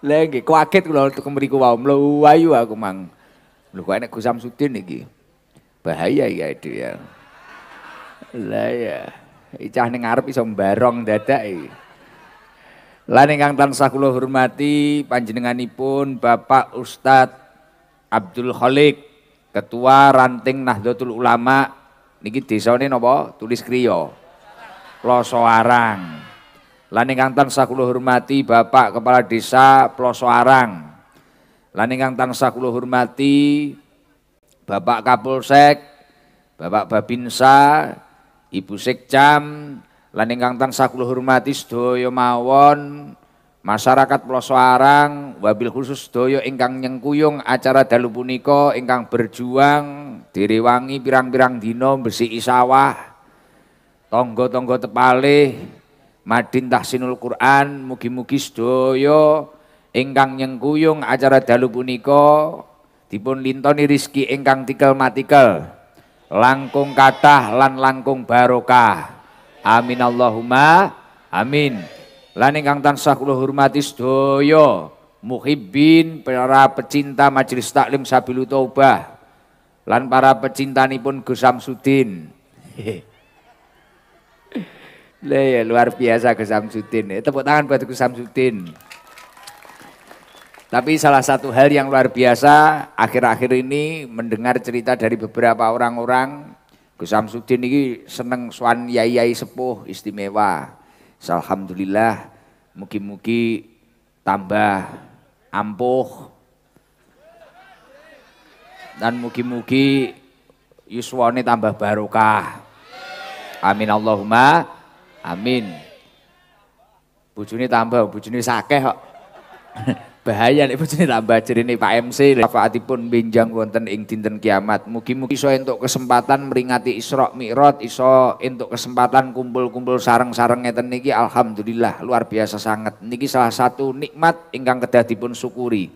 Lah nggih kaget kula untuk mriku wae mlayu aku mang. Lho kok enek kusam Samsudin iki. Bahaya ya itu ya. Lah ya, icah ning ngarep iso mbarong dadak iki. Lan sakuloh tansah kula hormati panjenenganipun Bapak Ustad Abdul Khalik, Ketua Ranting Nahdlatul Ulama niki desane napa? Tulis Kriya. Klosoarang. Lan ingkang tansah kula hormati Bapak Kepala Desa Ploso Arang. Lan ingkang tansah kula hormati Bapak Kapolsek, Bapak Babinsa, Ibu Sekcam. lan ingkang tansah kula hormati sedaya mawon masyarakat Ploso Arang wabil khusus sedaya ingkang nyengkuyung acara dalu punika ingkang berjuang direwangi pirang-pirang dina besi isawah Tonggo tonggo tepalih Madin tahsinul Quran mugi-mugi sedaya ingkang nyengkuyung acara dalu punika dipun lintoni rizki ingkang tikel matikel langkung kathah lan langkung barokah amin Allahumma amin lan ingkang tansah kula hormati sedaya muhibbin para pecinta majelis taklim Sabilu Taubah lan para pecintanipun Gus Samsudin Le, iya, luar biasa Gus Samsudin. Ya. tepuk tangan buat Gus Samsudin. Tapi salah satu hal yang luar biasa akhir-akhir ini mendengar cerita dari beberapa orang-orang Gus Samsudin ini seneng swan yai-yai sepuh istimewa. Alhamdulillah mugi-mugi tambah ampuh dan mugi-mugi yuswane tambah barokah. Amin Allahumma Amin. Bujune tambah, bujune sakeh kok. Bahaya nek bujune tambah nih Pak MC. pun binjang, wonten ing dinten kiamat. Mugi-mugi iso untuk kesempatan meringati Isra Mi'raj, iso untuk kesempatan kumpul-kumpul sarang-sarangnya ngeten niki alhamdulillah luar biasa sangat. Niki salah satu nikmat ingkang kedah dipun syukuri.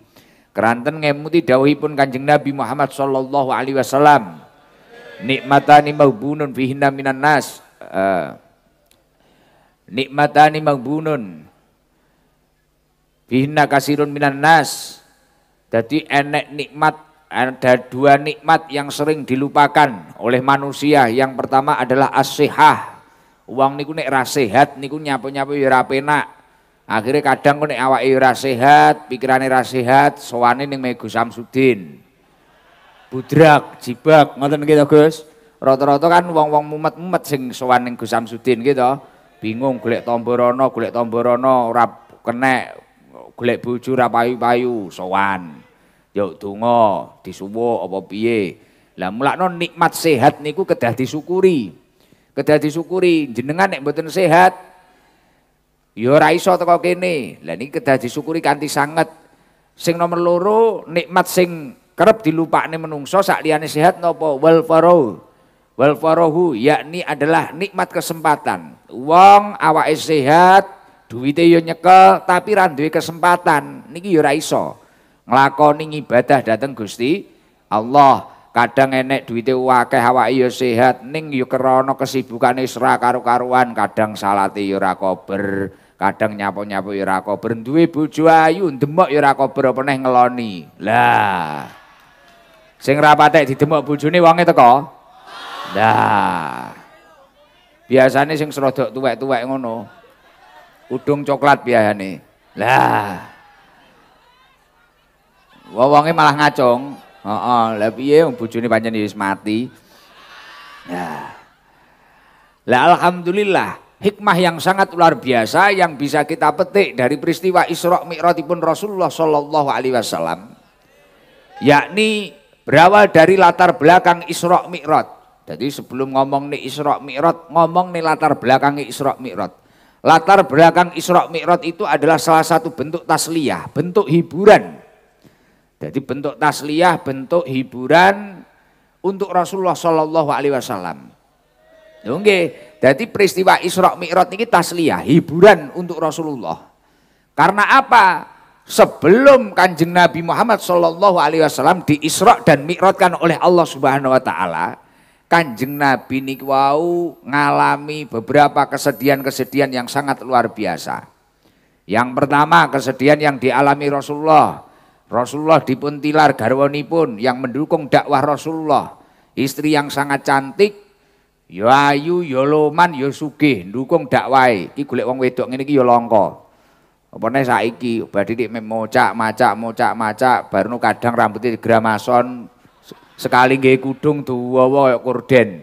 Keranten ngemuti dawuhipun Kanjeng Nabi Muhammad sallallahu alaihi wasallam. Nikmatani bunun fihinna minan nas. Uh, nikmatani mangbunun bihna kasirun minan nas jadi enek nikmat ada dua nikmat yang sering dilupakan oleh manusia yang pertama adalah asihah uang niku nek rasehat, niku nyapu-nyapu ya akhirnya kadang kok nek awak ya rasehat pikirannya ra sehat ning Megu Samsudin budrak jibak ngoten gitu Gus rata-rata kan uang uang mumet-mumet sing sowan ning Gus Samsudin gitu bingung golek tamba rono golek rap rono ora kenek golek bojo ora payu-payu sowan yo donga disuwuk apa piye lah mulakno nikmat sehat niku kedah disyukuri kedah disyukuri jenengan nek mboten sehat yo ya ora iso teko kene lah niki kedah disyukuri kanthi sanget sing nomor loro nikmat sing kerep dilupakne menungso sak liyane sehat napa wal farau Wal farohu yakni adalah nikmat kesempatan. Wong awak sehat, duwite yo nyekel tapi ra duwe kesempatan. Niki yo ra iso nglakoni ibadah dateng Gusti Allah. Kadang enek duwite akeh awak yo sehat ning yo krana kesibukan isra karo-karuan, kadang salate yo ra kober, kadang nyapo-nyapo yo ra kober, duwe bojo ayu demok yo ra kober apa neh ngeloni. Lah. Sing ra patek didemok bojone wonge teko. Dah. Biasane sing serodok tuwek-tuwek ngono. Udung coklat biasane. Lah. wawangnya malah ngacung. Heeh, lah piye bojone pancen wis mati. Nah. Lah alhamdulillah hikmah yang sangat luar biasa yang bisa kita petik dari peristiwa Isra pun Rasulullah Shallallahu alaihi wasallam yakni berawal dari latar belakang Isra Mi'raj jadi sebelum ngomong nih Isra Mi'raj, ngomong nih latar belakang Isra Mi'raj. Latar belakang Isra Mi'raj itu adalah salah satu bentuk tasliyah, bentuk hiburan. Jadi bentuk tasliyah, bentuk hiburan untuk Rasulullah Shallallahu alaihi wasallam. Oke, jadi peristiwa Isra Mi'raj ini tasliyah, hiburan untuk Rasulullah. Karena apa? Sebelum Kanjeng Nabi Muhammad Shallallahu alaihi wasallam diisra dan mikrotkan oleh Allah Subhanahu wa taala, Kanjeng Nabi Nikwau ngalami beberapa kesedihan-kesedihan yang sangat luar biasa. Yang pertama kesedihan yang dialami Rasulullah. Rasulullah dipuntilar pun yang mendukung dakwah Rasulullah. Istri yang sangat cantik, yo ya ayu, yo ya loman, yo ya sugih dukung dakwah. Ki gulik wong wedok ini iki yo longko. Apa nek saiki badhe nek macak, mocak, macak, baru kadang rambutnya digramason, Sekali gaya kudung tuh kaya kurden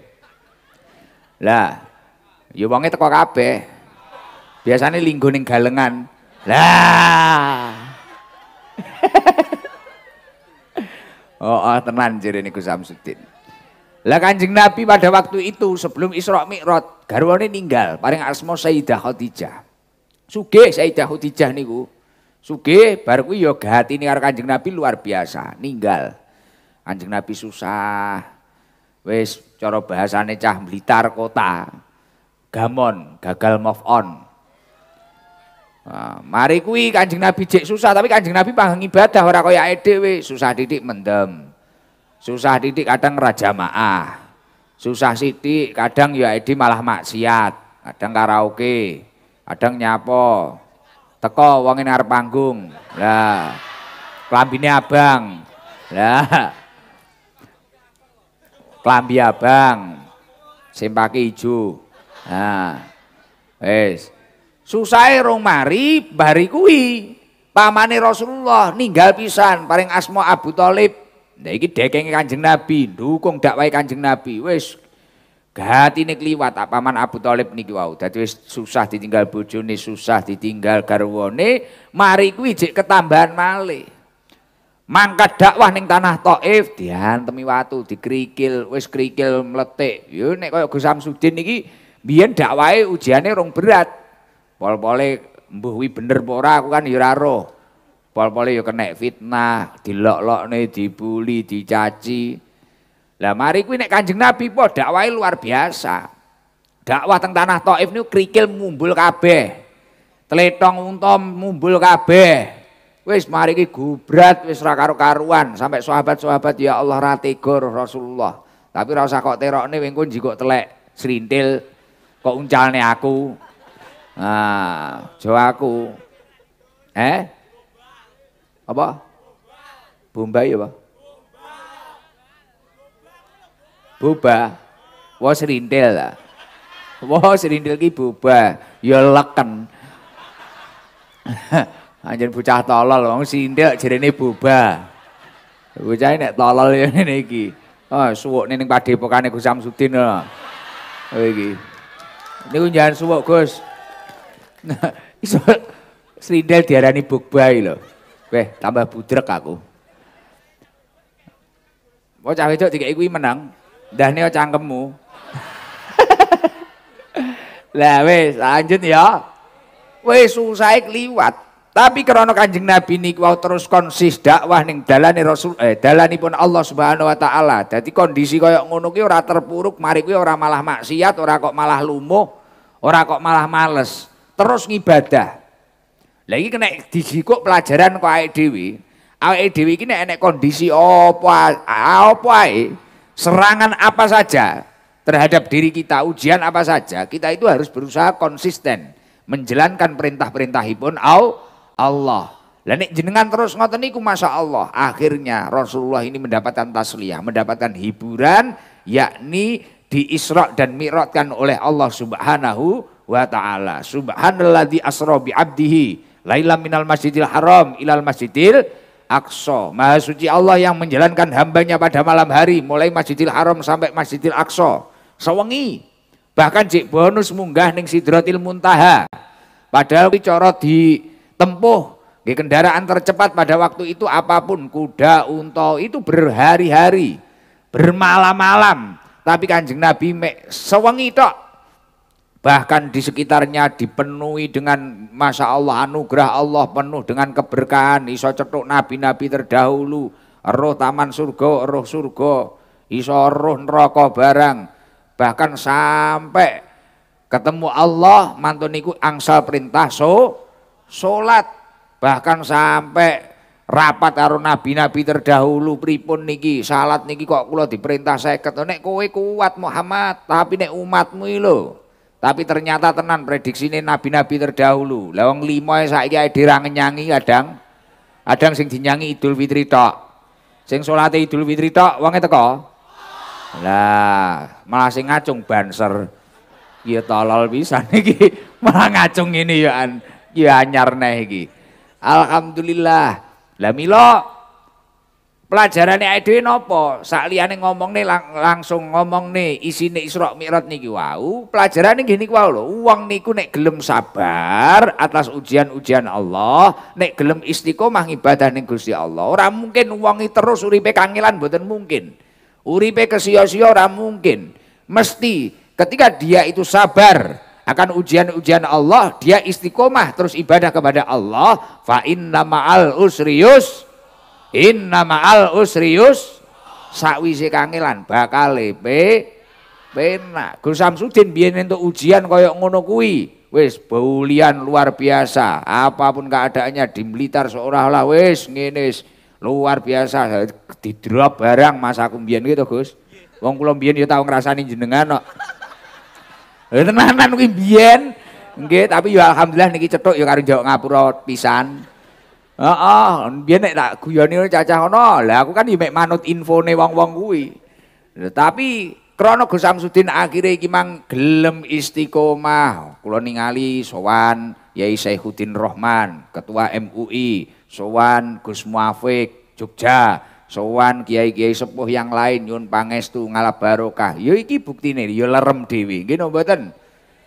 Lah, ya wonge teko kabeh. biasanya linggo ning galengan. Lah. oh, oh, tenan jere niku Samsudin. Lah Kanjeng Nabi pada waktu itu sebelum Isra mikrot garwane ninggal paring asmo Sayyidah Khadijah. suge Sayyidah Khadijah niku. suge baru kuwi ya ini karo Kanjeng Nabi luar biasa, ninggal. Kanjeng Nabi susah. Wis cara bahasane cah Blitar kota. Gamon, gagal move on. Ah, mari kuwi Kanjeng Nabi jek susah, tapi Kanjeng Nabi pahang ibadah ora kaya dhewe, susah didik mendem. Susah didik kadang raja maah. Susah sidik kadang ya edi malah maksiat, kadang karaoke, kadang nyapo. Teko wong arep panggung. Lah, klambine abang. Lah, klambi abang sing ijo. Nah. wes susai rong mari bari kuwi pamane Rasulullah ninggal pisan paling asmo Abu Thalib. Nah iki dekenge Kanjeng Nabi, ndukung dakwahe Kanjeng Nabi. ini keliwat apa paman Abu Thalib niki wau. Dadi wes susah ditinggal bojone, susah ditinggal garwane, mari kuwi jek ketambahan malih mangkat dakwah neng tanah Taif diantemi watu dikrikil wes krikil meletik yo nek kaya Gus Samsudin niki biyen dakwah ujiane rong berat pol-pole mbuh bener apa ora aku kan yo ya ora pol-pole yo ya kena fitnah dilok-lokne dibuli dicaci lah mari kuwi nek Kanjeng Nabi po dakwah luar biasa dakwah teng tanah Taif niku krikil mumbul kabeh tletong untom mumbul kabeh Wes mari ki gubrat wis ra karo-karuan sampai sahabat-sahabat ya Allah ra Rasulullah. Tapi ra usah kok terokne wing ku jikok telek srintil kok uncalne aku. Ah, jo aku. Eh? Apa? ya, Pak? Boba. Wah serintil lah. Wah serintil ki boba. Ya leken. Anjen bucah tolol wong sindhek jerene boba. bucah nek tolol ya ngene iki. Ah suwukne ning padhepokane Gus Samsudin lho. Ah. Oh iki. Niku jangan suwuk Gus. Nah, iso sindhek diarani boba lho. Weh, tambah budrek aku. Bocah wedok tiga ikui menang. dah neo cangkemmu. lah wis lanjut ya. weh susah e liwat. Tapi kerana Kanjeng Nabi ini kau terus konsis dakwah ning dalani Rasul eh pun Allah Subhanahu wa taala. Jadi kondisi yang ngono ki ora terpuruk, mari kuwi ora malah maksiat, orang kok malah lumuh, orang kok malah males. Terus ngibadah. Lah iki kena dijikuk pelajaran kau awake dhewe. Awake dhewe iki nek kondisi apa apa ae, serangan apa saja terhadap diri kita, ujian apa saja, kita itu harus berusaha konsisten menjalankan perintah-perintahipun perintah Allah Allah. Lah jenengan terus ngoten niku Masya Allah. Akhirnya Rasulullah ini mendapatkan tasliyah, mendapatkan hiburan yakni diisra dan mi'rajkan oleh Allah Subhanahu wa taala. Subhanalladzi asra bi abdihi laila minal masjidil haram ilal masjidil aqsa. Maha suci Allah yang menjalankan hambanya pada malam hari mulai Masjidil Haram sampai Masjidil Aqsa. Sewengi bahkan jik bonus munggah ning Sidratil Muntaha. Padahal iki di tempuh di kendaraan tercepat pada waktu itu apapun kuda, unta itu berhari-hari, bermalam-malam. Tapi kanjeng Nabi mek sewengi tok. Bahkan di sekitarnya dipenuhi dengan masa Allah anugerah Allah penuh dengan keberkahan. Iso cetuk nabi-nabi terdahulu, roh taman surga, roh surga, iso roh neraka barang. Bahkan sampai ketemu Allah mantuniku angsal perintah so sholat bahkan sampai rapat karo nabi-nabi terdahulu pripun niki salat niki kok kula diperintah seket nek kowe kuat Muhammad tapi nek umatmu lho tapi ternyata tenan prediksi ini nabi-nabi terdahulu lawang lima e saiki dirang nyanyi kadang kadang sing dinyangi Idul Fitri tok sing salate Idul Fitri tok wonge teko lah malah sing ngacung banser iya tolol bisa niki malah ngacung ini ya ya anyar nih iki. Alhamdulillah. Lah milo, pelajarane awake dhewe napa? ngomong nih lang langsung ngomong nih isine Isra Mi'raj niki wau. Pelajarane gini niku wau lho. nih niku nek gelem sabar atas ujian-ujian Allah, nek gelem istiqomah ibadah ning Gusti Allah, ora mungkin uang wong terus uripe kangelan mboten mungkin. Uripe kesia-sia ora mungkin. Mesti ketika dia itu sabar, akan ujian-ujian Allah, dia istiqomah terus ibadah kepada Allah, fa inna ma'al usrius inna ma'al usrius sakwise kangelan bakal lebe bena. Gus Samsudin biyen untuk ujian koyok ngono kuwi. Wis baulian luar biasa. Apapun keadaannya di militer seolah-olah wis ngene luar biasa drop barang masa aku gitu Gus. Wong kula mbiyen ya tau ngrasani jenengan kok tenanan kuwi biyen. Nggih, tapi ya alhamdulillah niki cetuk ya karo Jawa Ngapura pisan. Heeh, biyen nek tak guyoni cacah ana, lah aku kan ya mek manut infone wong-wong kuwi. Tapi krana Gus Samsudin akhire iki mang gelem istiqomah. Kula ningali sowan Yai Saihuddin Rohman, Ketua MUI, sowan Gus Muafik Jogja, sowan kiai-kiai sepuh yang lain nyun pangestu ngalap barokah. Yo ya iki buktine yo ya lerem dhewe. Nggih napa mboten?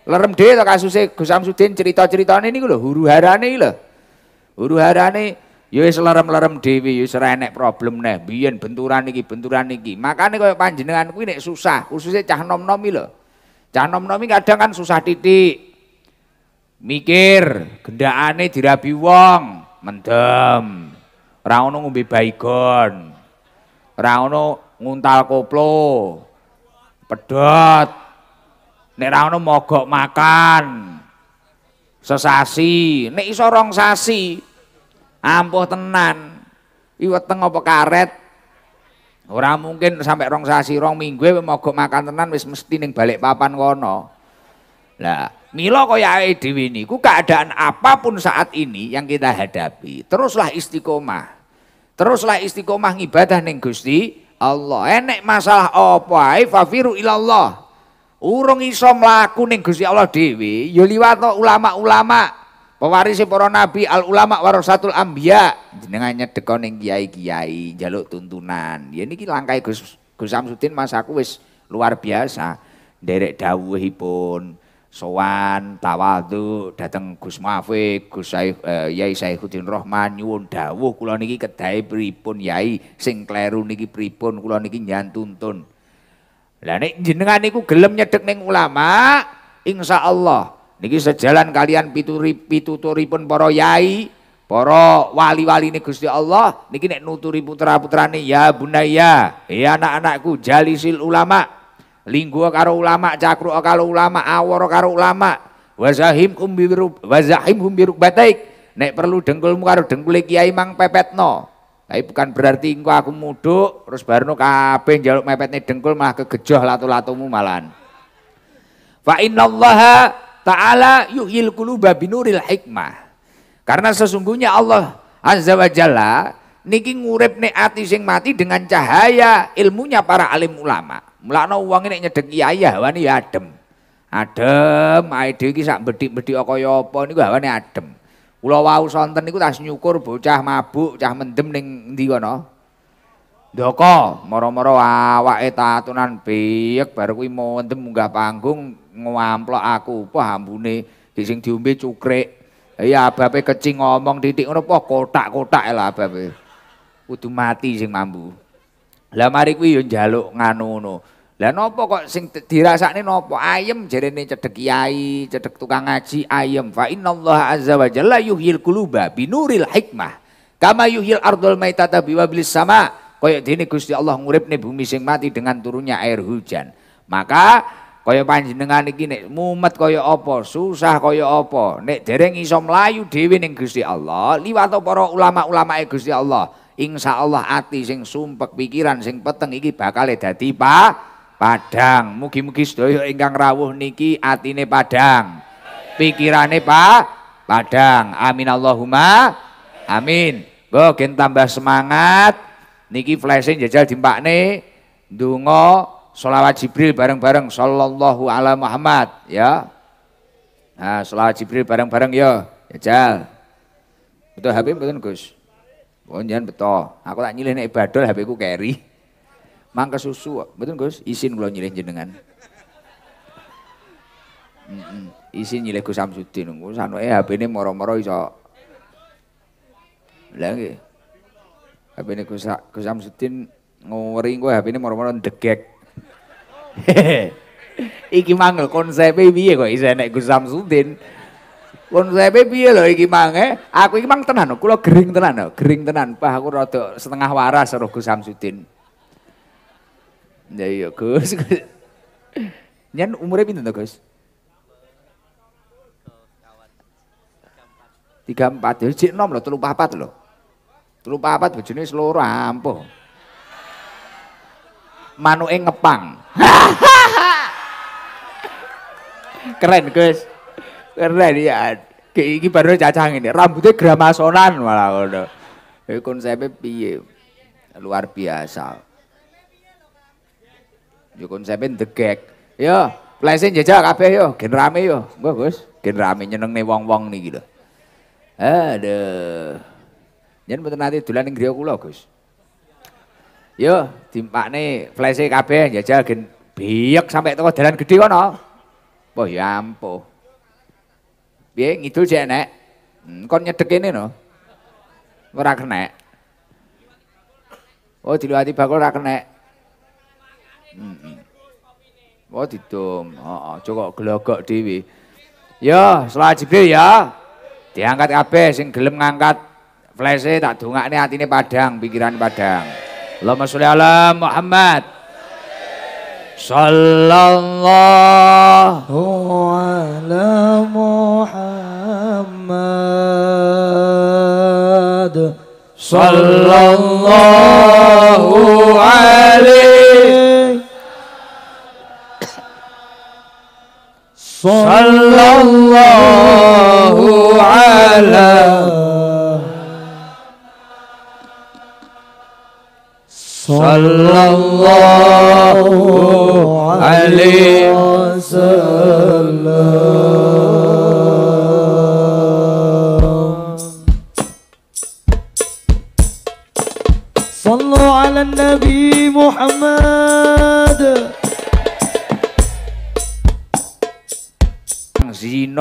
Lerem dhewe to kasuse Gus Samsudin cerita-ceritane niku lho, huru-harane iki lho. Huru-harane yo ya wis lerem-lerem dhewe, yo ora enek problem neh. Biyen benturan iki, benturan iki. Makane koyo panjenengan kuwi nek susah, khususnya cah nom nomi lho. Cah nom nomi kadang kan susah titik. Mikir, gendakane dirabi wong, mendem. Ora ono ngombe baygon rano nguntal koplo pedot nek rano mogok makan sesasi nek iso rong sasi ampuh tenan iweteng apa karet ora mungkin sampai rong sasi rong minggu mogok makan tenan wis mesti ning balik papan kono lah milo kaya dhewe niku keadaan apapun saat ini yang kita hadapi teruslah istiqomah Teruslah istiqomah ibadah neng Gusti Allah. Enek masalah apa ae fafiru ilallah. Urung iso mlaku ning Gusti Allah dhewe, ya liwat ulama-ulama, pewaris para nabi, al ulama warasatul anbiya. Jenengan nyedekon ning kiai-kiai jaluk tuntunan. Ya niki langkahe Gus Gus Samsudin Mas aku wis luar biasa. Derek dawuhipun sowan tawadu, dateng Gus Mafik, Gus Saif, eh, Yai Saifuddin Rohman nyuwun dawuh kula niki kedai pripun Yai sing kleru niki pripun kula niki nyantuntun. Lah nek jenengan niku gelem nyedek ning ulama, insya Allah niki sejalan kalian pituri pituturipun para yai, para wali-wali ini Gusti Allah niki nek nuturi putra-putrane ya bunaya, ya anak-anakku jalisil ulama lingguh karo ulama cakru karo ulama awor karo ulama wazahim kum biru wazahim kum biru bataik nek perlu dengkulmu karo dengkule kiai mang pepetno tapi bukan berarti engko aku muduk terus barno kabeh njaluk nek dengkul malah kegejoh latu-latumu malan fa innallaha ta'ala yuhyil quluba binuril hikmah karena sesungguhnya Allah azza wa jalla niki ngurip nek ati sing mati dengan cahaya ilmunya para alim ulama Mulakno wong nek nyedhek kiai ya hawane ya adem. Adem, ae dhewe iki sak bedhik-bedhik kaya apa niku hawane adem. Kula wau sonten niku tas nyukur bocah mabuk, cah mendem ning ndi kono? Ndoko, moro-moro awake tatunan piyek bar kuwi mendem munggah panggung ngwamplok aku apa di sing diombe cukre, Iya abape kecing ngomong titik ngono apa kotak-kotak lah abape. Kudu mati sing mambu. Lah mari kuwi yo njaluk nganu ngono. Lah nopo kok sing dirasakne nopo ayem nih cedek kiai, cedek tukang ngaji ayem. Fa allah azza wa jalla yuhyil quluba binuril hikmah. Kama yuhyil ardul maitata biwablis sama. Kaya dene Gusti Allah nguripne bumi sing mati dengan turunnya air hujan. Maka kaya panjenengan iki nek mumet kaya apa, susah kaya apa, nek dereng iso mlayu dhewe ning Gusti Allah, liwat para ulama ulama Gusti Allah. Insya Allah ati sing sumpek pikiran sing peteng iki bakal dadi pak Padang, Mugi-mugi sedaya ingkang rawuh niki atine Padang. Pikirane Pak padang, Amin Allahumma amin. Go gen tambah semangat. Niki flashing jajal dimpakne ndonga selawat Jibril bareng-bareng sallallahu ala Muhammad ya. Nah, selawat Jibril bareng-bareng ya, jajal. Betul HP betul Gus. Oh jangan betul. Aku tak nyilih nek badol HP ku carry. Mangga susu, betul Gus? izin kula nyilih jenengan. Mm -mm. Isin nyilih Gus Samsudin. Gus anuke HP-ne moro-moro iso. Lah nggih. HP-ne Gus Gus Samsudin ngori kowe HP-ne moro-moro ndegek. iki mangel konsepe piye kok iso enek Gus Samsudin. Konsepe piye lho iki eh? Aku iki mang tenan, kula gering tenan, eh? gering tenan. Pah aku rada setengah waras karo Gus Samsudin. Ya iya Gus. Nyan umurnya pinten to Gus? tiga empat jadi cik enam loh telu papat loh telu papat bojone seluruh ampuh manuke ngepang keren guys keren ya kayak ini baru cacang ini rambutnya gramasonan malah ngono konsepnya piye luar biasa Ya konsepe degek. yo, lesin jajal kabeh yo, gen rame yo. Mbah Gus, gen rame nyenengne wong-wong niki lho. Aduh. Yen mboten nate dolan ing griya kula, Gus. Yo, dimpakne flese kabeh jajal gen biyek sampe teko dalan gedhe kono. Wah, ya ampuh. Piye ngidul jek nek? Hmm, kon nyedek kene no. Ora kenek. Oh, diliwati bakul ora kenek. Heeh. Oh didom. Heeh, aja kok glogok dhewe. Ya, salat Jibril ya. Diangkat kabeh sing gelem ngangkat flese tak dongakne atine padang, pikiran padang. Allahumma sholli ala Muhammad. Sallallahu ala Muhammad. Sallallahu alaihi صلى الله على صلى الله عليه وسلم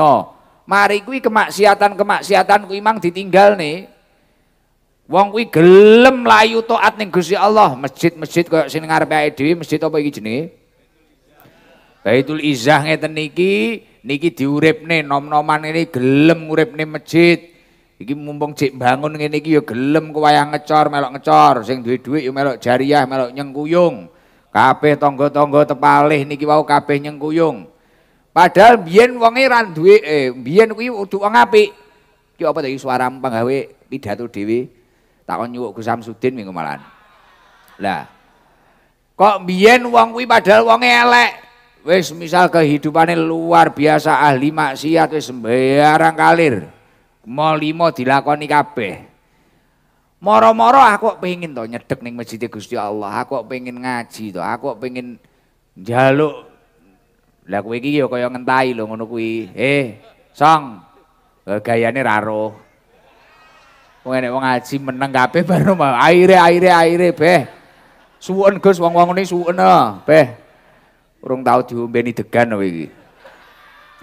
no. Mari kui kemaksiatan-kemaksiatan kui mang ditinggal nih. Wong kui gelem layu toat nih gusi Allah, masjid-masjid kau sini ngarepe ae masjid apa gitu nih. Baitul Izzah ngeten niki, niki nih, nom-noman ini gelem urep nih masjid. Iki mumpung cik bangun ngene iki ya gelem kewayang ngecor, melok ngecor, sing duwe duit ya melok jariah, melok nyengkuyung. Kabeh tangga-tangga tepalih niki wau kabeh nyengkuyung. Padahal biyen wonge ra duwe eh biyen kuwi kudu wong apik. Ki apa iki suara panggawe pidato dhewe takon nyuwuk Gus Samsudin minggu malam. Lah kok biyen wong kuwi padahal wonge elek. Wis misal kehidupane luar biasa ahli maksiat wis sembarang kalir. Mau limo dilakoni kabeh. Moro-moro aku pengen to nyedek ning masjid Gusti Allah. Aku pengen ngaji to. Aku pengen jaluk. Lah kowe iki ya kaya ngentai lho ngono kuwi. Eh, Song. Eh, gayane ra roh. Wong enek wong ngaji meneng kabeh baru mau aire aire aire beh. Suwun Gus wong-wong ngene suwun eh, beh. Urung tau diombeni degan kowe iki.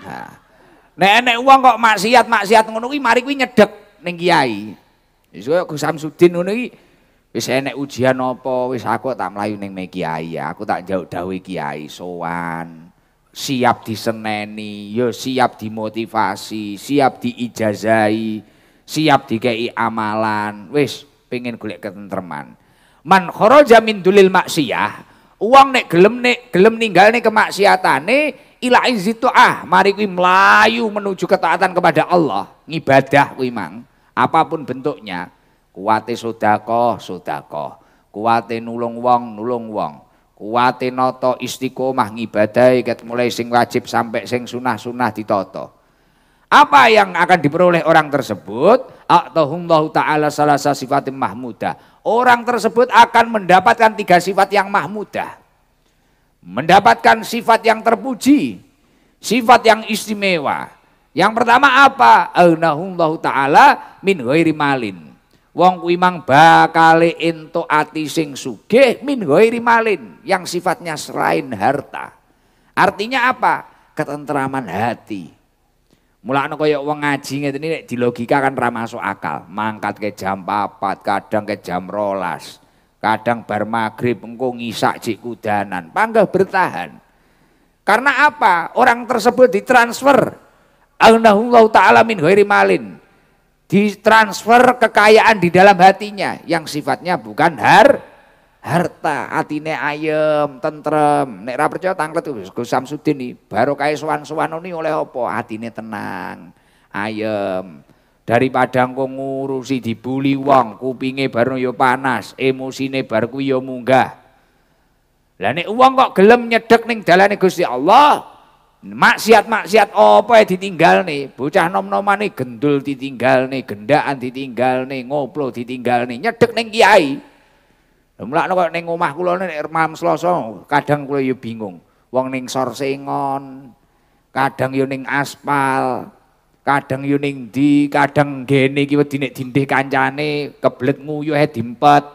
Nah. Nek enek wong kok maksiat-maksiat ngono kuwi mari kuwi nyedek ning kiai. Ya wis koyo Gus Samsudin ngono iki wis enek ujian apa wis aku tak mlayu ning kiai, ya. aku tak jauh dawuh kiai sowan siap diseneni, yo ya siap dimotivasi, siap diijazai, siap dikei amalan. Wis pengen golek ketentreman. Man kharaja min dulil maksiyah, uang nek gelem nek gelem ninggal nek kemaksiatane ila ah mari kuwi melayu menuju ketaatan kepada Allah, ngibadah kuwi mang, apapun bentuknya. Kuwate sedekah, sedekah. Kuwate nulung wong, nulung wong kuwate noto istiqomah ngibadai ket mulai sing wajib sampai sing sunah-sunah ditoto. apa yang akan diperoleh orang tersebut atahumullahu taala salah sifat mahmudah orang tersebut akan mendapatkan tiga sifat yang mahmudah mendapatkan sifat yang terpuji sifat yang istimewa yang pertama apa aunahumullahu taala min ghairi malin Wong kuwi mang bakal entuk ati sing sugih min ghairi malin yang sifatnya selain harta. Artinya apa? Ketentraman hati. Mulane kaya wong ngaji ngene nek di logika kan ra masuk akal. Mangkat ke jam 4, kadang ke jam 12. Kadang bar maghrib engko ngisak jik kudanan. Panggah bertahan. Karena apa? Orang tersebut ditransfer. Alhamdulillah Ta'ala min ghairi malin ditransfer kekayaan di dalam hatinya yang sifatnya bukan har harta atine ayem tentrem nek ra percaya tanglet Gus Samsudin iki kae suwan-suwan ini oleh apa atine tenang ayem daripada engko ngurusi dibuli wong kupinge baru yo ya panas emosine bar kuwi yo ya munggah lah nek wong kok gelem nyedek ning dalane Gusti Allah Maksiat-maksiat apa ya ditinggal nih, bocah nom-noman nih gendul ditinggal nih, gendaan ditinggal nih, ngoplo ditinggal nih, nyedek neng kiai. Mulakno kok ning omah kula nek malam Selasa kadang kulo yo ya bingung. Wong neng Sorsengon, kadang yo ya ning aspal, kadang yo ya ning di, kadang ngene iki wedi nek dindih kancane keblet nguyuhe dimpet.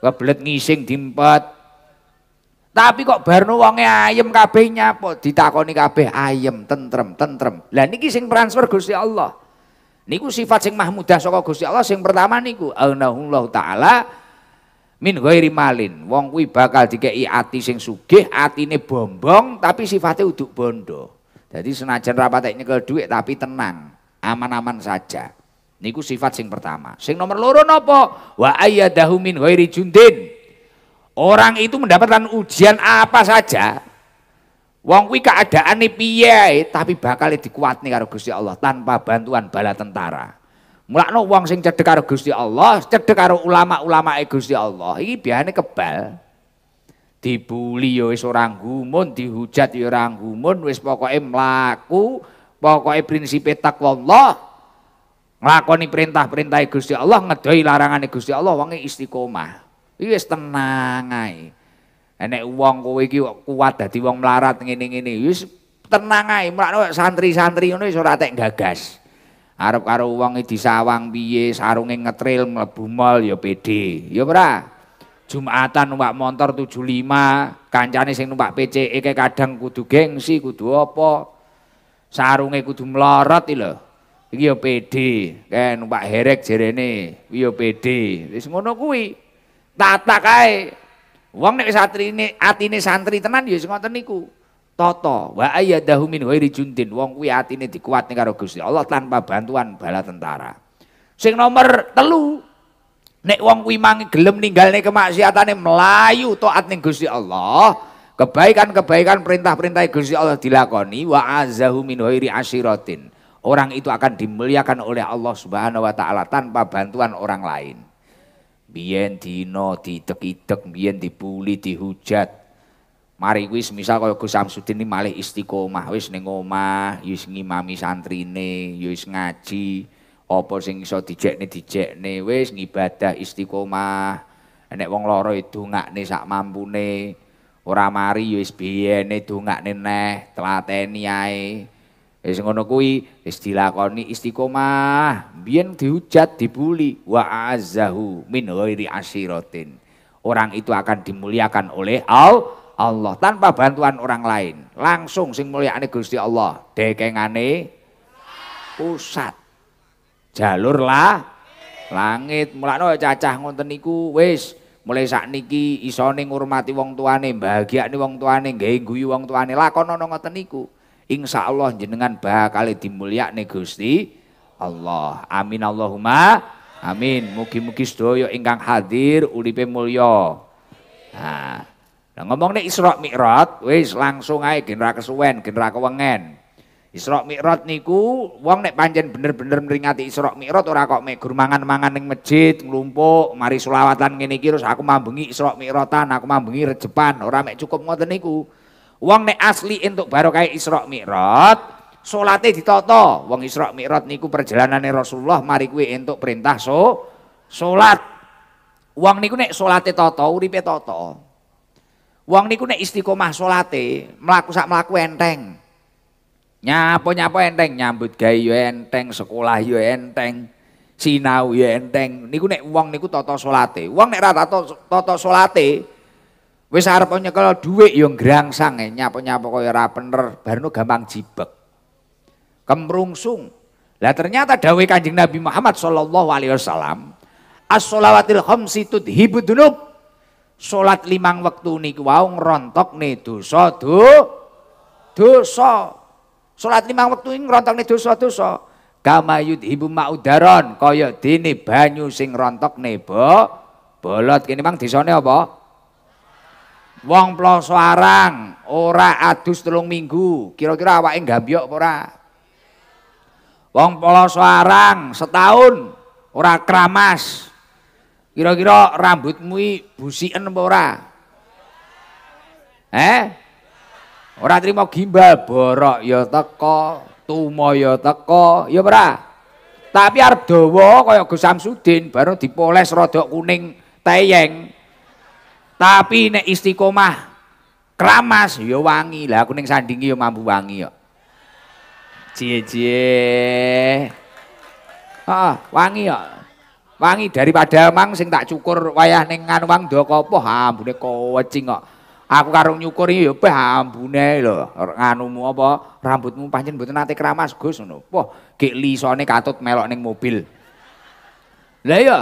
Keblet ngising dimpet. Tapi kok barno wonge ayem kabeh nyapa ditakoni kabeh ayem tentrem tentrem. Lah niki sing transfer Gusti Allah. Niku sifat sing mahmudah saka Gusti Allah sing pertama niku Allah taala min ghairi malin. Wong kuwi bakal dikeki ati sing sugih, atine bombong tapi sifatnya uduk bondo. Jadi senajan rapat nyekel duit tapi tenang, aman-aman saja. Niku sifat sing pertama. Sing nomor loro nopo. Wa ayyadahu min ghairi jundin. Orang itu mendapatkan ujian apa saja. Wong kuwi keadaane piye tapi bakal nih karo Gusti Allah tanpa bantuan bala tentara. Mulakno wong sing cedhek karo Gusti Allah, cedhek karo ulama-ulama Gusti Allah, iki biane kebal. Dibuli ya wis ora gumun, dihujat ya ora gumun, wis pokoke mlaku, pokoke prinsipe Allah, Nglakoni perintah-perintah Gusti Allah, ngedohi larangan Gusti Allah, wong istiqomah. Iki iya, tenang ae. Enek wong kowe iki kuat dadi wong melarat ngene-ngene. Iya, wis tenang ae, mlakno santri-santri ngono wis ora tek gagas. Arep karo wong e disawang piye, sarunge ngetril mlebu mall ya pede. Ya ora. Jumatan numpak motor 75, kancane sing numpak PCE kae kadang kudu gengsi, kudu apa. Sarunge kudu mlorot iki lho. Iki ya pede, kae numpak herek jerene, iki ya pede. Wis ngono kuwi. Tata kae. Wong nek ini atine santri tenan ya sing ngoten niku. Tata wa ayyadahu min ghairi jundin. Wong kuwi atine dikuatne karo Gusti Allah tanpa bantuan bala tentara. Sing nomor telu nek wong kuwi mangi gelem ninggalne kemaksiatane melayu taat ning Gusti Allah, kebaikan-kebaikan perintah-perintah Gusti Allah dilakoni wa azahu min ghairi asyiratin. Orang itu akan dimuliakan oleh Allah Subhanahu wa taala tanpa bantuan orang lain biyen dina ditek-idek biyen dibuli dihujat mari wis semisal kalau Gus Samsudin iki malih istiqomah wis ning omah ya wis ngimami santrine ya wis ngaji apa sing iso dijekne dijekne wis ngibadah istiqomah nek wong loro ya dongakne sak mampune ora mari ya wis biyene dongakne neh telateni ae Wis eh, ngono kuwi wis dilakoni istiqomah, biyen dihujat, dibuli wa azahu min ghairi asiratin. Orang itu akan dimuliakan oleh Allah tanpa bantuan orang lain. Langsung sing ane Gusti Allah, dekengane pusat. Jalur lah langit. Mulane ya cacah ngonteniku niku wis mulai niki isone ngurmati wong tuane, Bahagia nih wong tuane, Gaya guyu wong tuane. Lakonono ngoten niku. Insya Allah jenengan bakal nih Gusti Allah. Amin Allahumma amin. Mugi-mugi sedoyo ingkang hadir ulipe mulio. Nah, nah nih Isra mikrot wis langsung aja genera kesuwen, genera kewengen. Isra Mi'raj niku wong nek panjen bener-bener meringati Isra mikrot ora kok mek mangan-mangan ning masjid, nglumpuk, mari sulawatan ngene iki terus aku mambengi Isra Mi'ratan, aku mambengi rejepan, ora mek cukup ngoten niku. Wong nek asli entuk barokah Isra Mi'raj, salate ditata. Wong Isra Mi'raj niku perjalanane Rasulullah mari kuwi entuk perintah so salat. Wong niku nek salate tata, uripe tata. Wong niku nek istiqomah salate, mlaku sak mlaku enteng. Nyapo-nyapo enteng, nyambut gawe yo enteng, sekolah yo enteng, sinau yo enteng. Niku nek wong niku tata salate. Wong nek ra tata tata salate, Wis arep nyekel dhuwit ya grangsang e, nyapo-nyapo kaya ora bener, barno gampang jibek. Kemrungsung. Lah ternyata dawe Kanjeng Nabi Muhammad sallallahu alaihi wasallam, as-shalawatil khamsi tudhibu dunub. Salat limang wektu niku wau ngrontogne dosa do dosa. Salat limang waktu wektu so dosa-dosa. Kama yudhibu ma'udaron kaya dene banyu sing rontokne bo bolot kene mang disone apa? Wong ploso arang ora adus telung minggu, kira-kira awake gambyok apa ora? Wong ploso arang setahun ora keramas. Kira-kira rambutmu busiken apa ora? Eh? Ora terima gimbal borok ya teko, tumo ya teko, ya ora? Tapi arep dawa kaya Gus Samsudin baru dipoles rodok kuning tayeng. Tapi nek istiqomah keramas yo ya wangi. Lah aku ning sandingi yo ya mampu wangi yo. Ya. Cie-cie. Heeh, wangi ya. Wangi daripada mang sing tak cukur wayah ning anu wang ndok apa ambune kowecing kok. Aku karung nyukur ya beh ambune lho. Nganumu apa rambutmu panjen mboten nanti keramas Gus ngono. Wah, gek lisone katut melok neng mobil. Lah iya.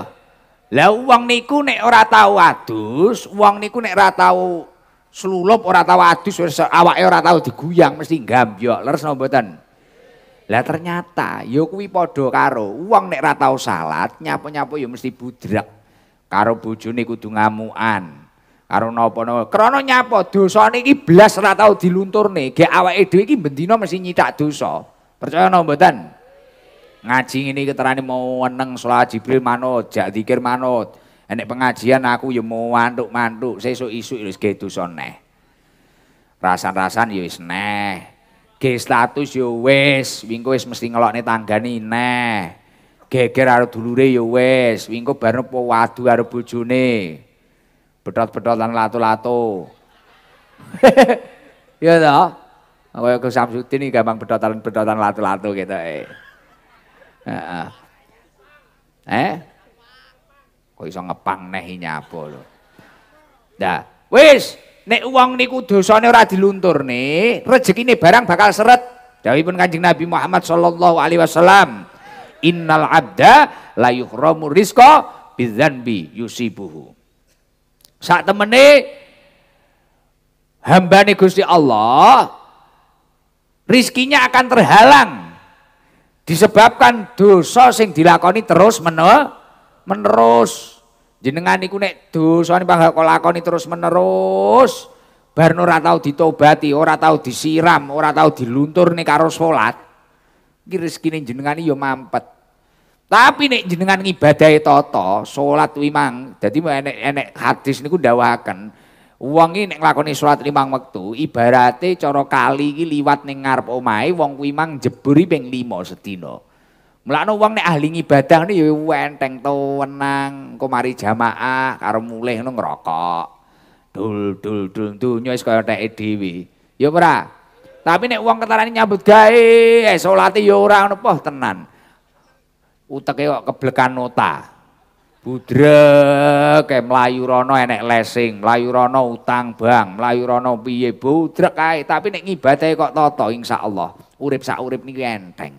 Lah wong niku nek ora tau adus, wong niku nek ora tau slulup, ora tau adus, awake ora tau diguyang mesti gambyok. Leres napa mboten? Lah ternyata ya kuwi padha karo wong nek ora tau salat, nyapu-nyapu ya mesti budrek. Karo bojone kudu ngamukan. Karo napa-napa. Krana nyapa dosa niki blas ora tau dilunturne, gek awake dhewe iki bendina mesti nyithak dosa. Percaya napa mboten? Ngaji ini keterani mau weneng sholat Jibril manut, jak zikir manut. Enek pengajian aku ya mau mantuk-mantuk, sesuk isuk ya wis ge sone, Rasan-rasan ya wis neh. Ge status ya wis, wingko wis mesti ngelokne nih neh. Geger karo dulure ya wis, wingko baru po wadu karo bojone. bedot bedot lan lato-lato. ya toh? Kaya ke Samsudin iki gampang bedotan-bedotan lato lato gitu. Eh. Heeh. Eh? Kok iso ngepang nehi nyapo lho. Dah, wis nek uang niku dosane ora rezeki rezekine barang bakal seret. Dawuhipun Kanjeng Nabi Muhammad sallallahu alaihi wasallam, "Innal abda la yuhramu rizqa bidzanbi yusibuhu." Sak temene hambane Gusti Allah rizkinya akan terhalang Disebabkan dosa sing dilakoni terus menerus. Jenengan iku nek ini bangga lakoni terus menerus, bar ora tau ditobati, ora tau disiram, ora tau nih karo salat, iki rezekine jenengan ya mampet. Tapi nek jenengan ngibadahi toto salat wimang mang, dadi enek enek hadis niku ndawaken. Wong ini ngelakoni sholat limang waktu ibaratnya coro kali iki liwat ning ngarep omahe wong kuwi mang jeburi beng limo setino Melano wong nek ahli ibadah niku ya enteng tuwenang, engko mari jamaah karo mulai nung rokok Dul dul dul dunya wis kaya teke dhewe. yo ya bra. Tapi nek wong ketarane nyambut gai eh salate ya orang nopo ngono tenan. utak kok keblekan nota budrek kayak melayu rono enek lesing melayu rono utang bang melayu rono piye budrek kae tapi nek ngibadahe kok Insya Allah, urip sak urip niki enteng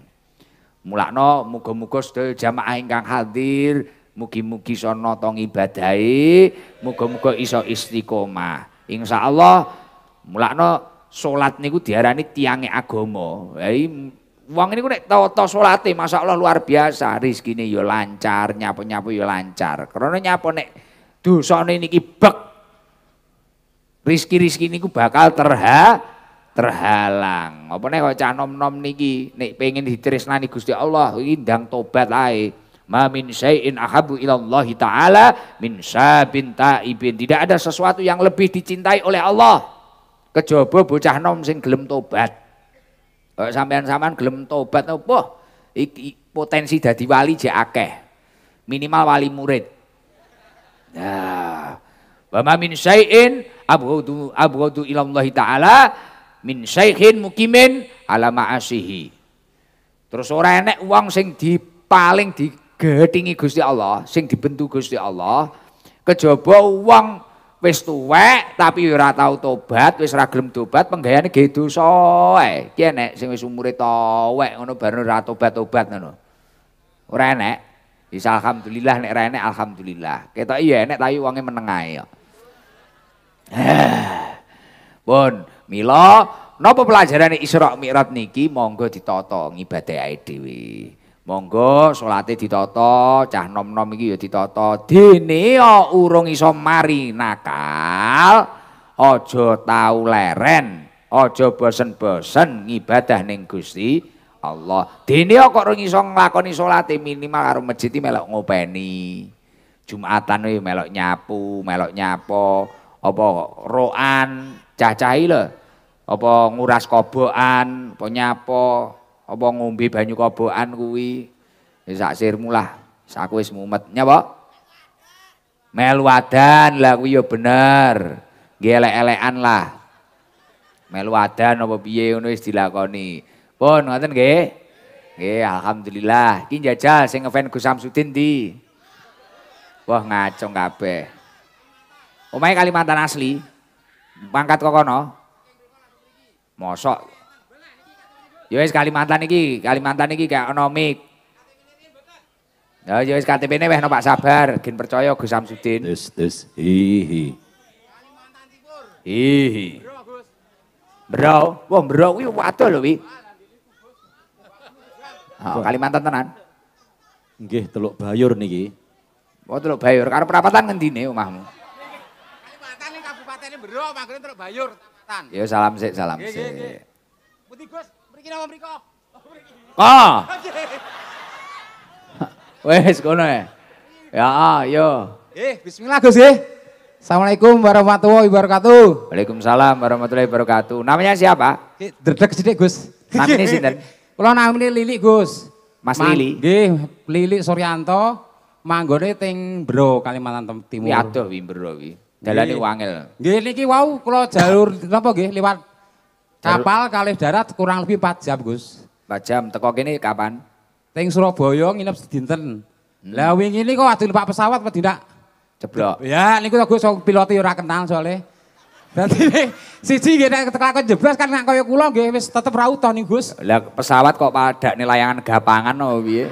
mulakno mugo mugo sedaya jamaah ingkang hadir mugi-mugi sono tong ibadahi muga-muga iso istiqomah Allah, mulakno salat niku diarani tiangnya agomo, ai Wong ini nek tata masya Allah luar biasa, ini yo ya lancar, nyapu-nyapu yo ya lancar. Karena nyapu nek soal niki bek. Rizki-rizki ini bakal terha terhalang. Apa nek kau nom-nom niki nek pengen ditresnani Gusti Allah indang dang tobat aye. Ma min syai'in ahabu ilallahi ta'ala min sabin ta'ibin. Tidak ada sesuatu yang lebih dicintai oleh Allah. Kecoba bocah nom sing gelem tobat. Eh, sampean-sampean gelem tobat apa iki potensi dadi wali jek akeh. Minimal wali murid. Nah, wa ma min syai'in abghadu abghadu ila Allah taala min syaikhin mukimin ala ma'asihi. Terus ora enek wong sing di paling digetingi Gusti Allah, sing dibentuk Gusti Allah, kejaba wong wis tuwek tapi ora tau tobat, wis ora gelem tobat, penggaweane ge dosa ae. Ki enek sing wis umure tuwek ngono baru ora tobat-tobat ngono. Ora enek. Bisa alhamdulillah nek ora enek alhamdulillah. Ketok iya enek tapi wonge meneng ae kok. Pun mila napa isrok Isra Mi'raj niki monggo ditata ngibadahi dhewe. Monggo salate ditata, cah nom-nom iki ya ditata. Dene ya urung iso mari nakal, aja tau leren, aja bosen-bosen ngibadah ning Gusti Allah. Dene ya kok urung iso nglakoni salate minimal karo masjid melok ngopeni. Jumatan kuwi melok nyapu, melok nyapo, apa roan, cah-cahi lho. Apa nguras kobokan, apa nyapo, apa ngombe banyu kobokan kuwi sak sirmu lah sak wis mumet nyapa melu adan lah kuwi ya bener nggih elek-elekan lah melu adan apa piye ngono wis dilakoni pun ngoten nggih nggih alhamdulillah iki jajal sing ngefan Gus Samsudin di wah ngacung kabeh omahe Kalimantan asli pangkat kokono, mosok Ya wis Kalimantan iki, Kalimantan iki kayak ekonomi. Ya ya wis KTP-ne weh no Pak Sabar, gen percaya Gus Samsudin. Terus hi. hihi. Hihi. Bro, wah bro kuwi waduh lho wi. Oh, ah, Kalimantan tenan. Nggih, Teluk Bayur niki. Oh, Teluk Bayur. Karo perapatan ngendine omahmu? Kalimantan kabupaten kabupatene Bro, makanya Teluk Bayur. Yo Ya salam sik, salam sik. Putih Gus. Iki nama mriko. Ah. Wes kono ya. Ya, ah, yo. Eh, bismillah Gus nggih. Eh. Assalamualaikum warahmatullahi wabarakatuh. Waalaikumsalam warahmatullahi wabarakatuh. Namanya siapa? Eh, Dredeg sithik Gus. Namine sinten? Kula namine Lili Gus. Mas Man, Lili. Nggih, Lili Suryanto. Manggone teng Bro Kalimantan Timur. Piatuh wi Bro iki. Dalane wangel. Nggih niki wau kula jalur napa nggih liwat Kapal kalih darat kurang lebih 4 jam, Gus. 4 jam. Teko kene kapan? Teng Surabaya nginep sedinten. Hmm. Lah wingi ini kok waktu numpak pesawat apa tidak? Jeblok. Ya, niku gus so pilot ora kenal soalnya. Dadi siji kene ketekakon jeblos kan kaya kula nggih wis tetep ra utuh niku Gus. Lah pesawat kok padakne layangan gapangan apa oh, piye?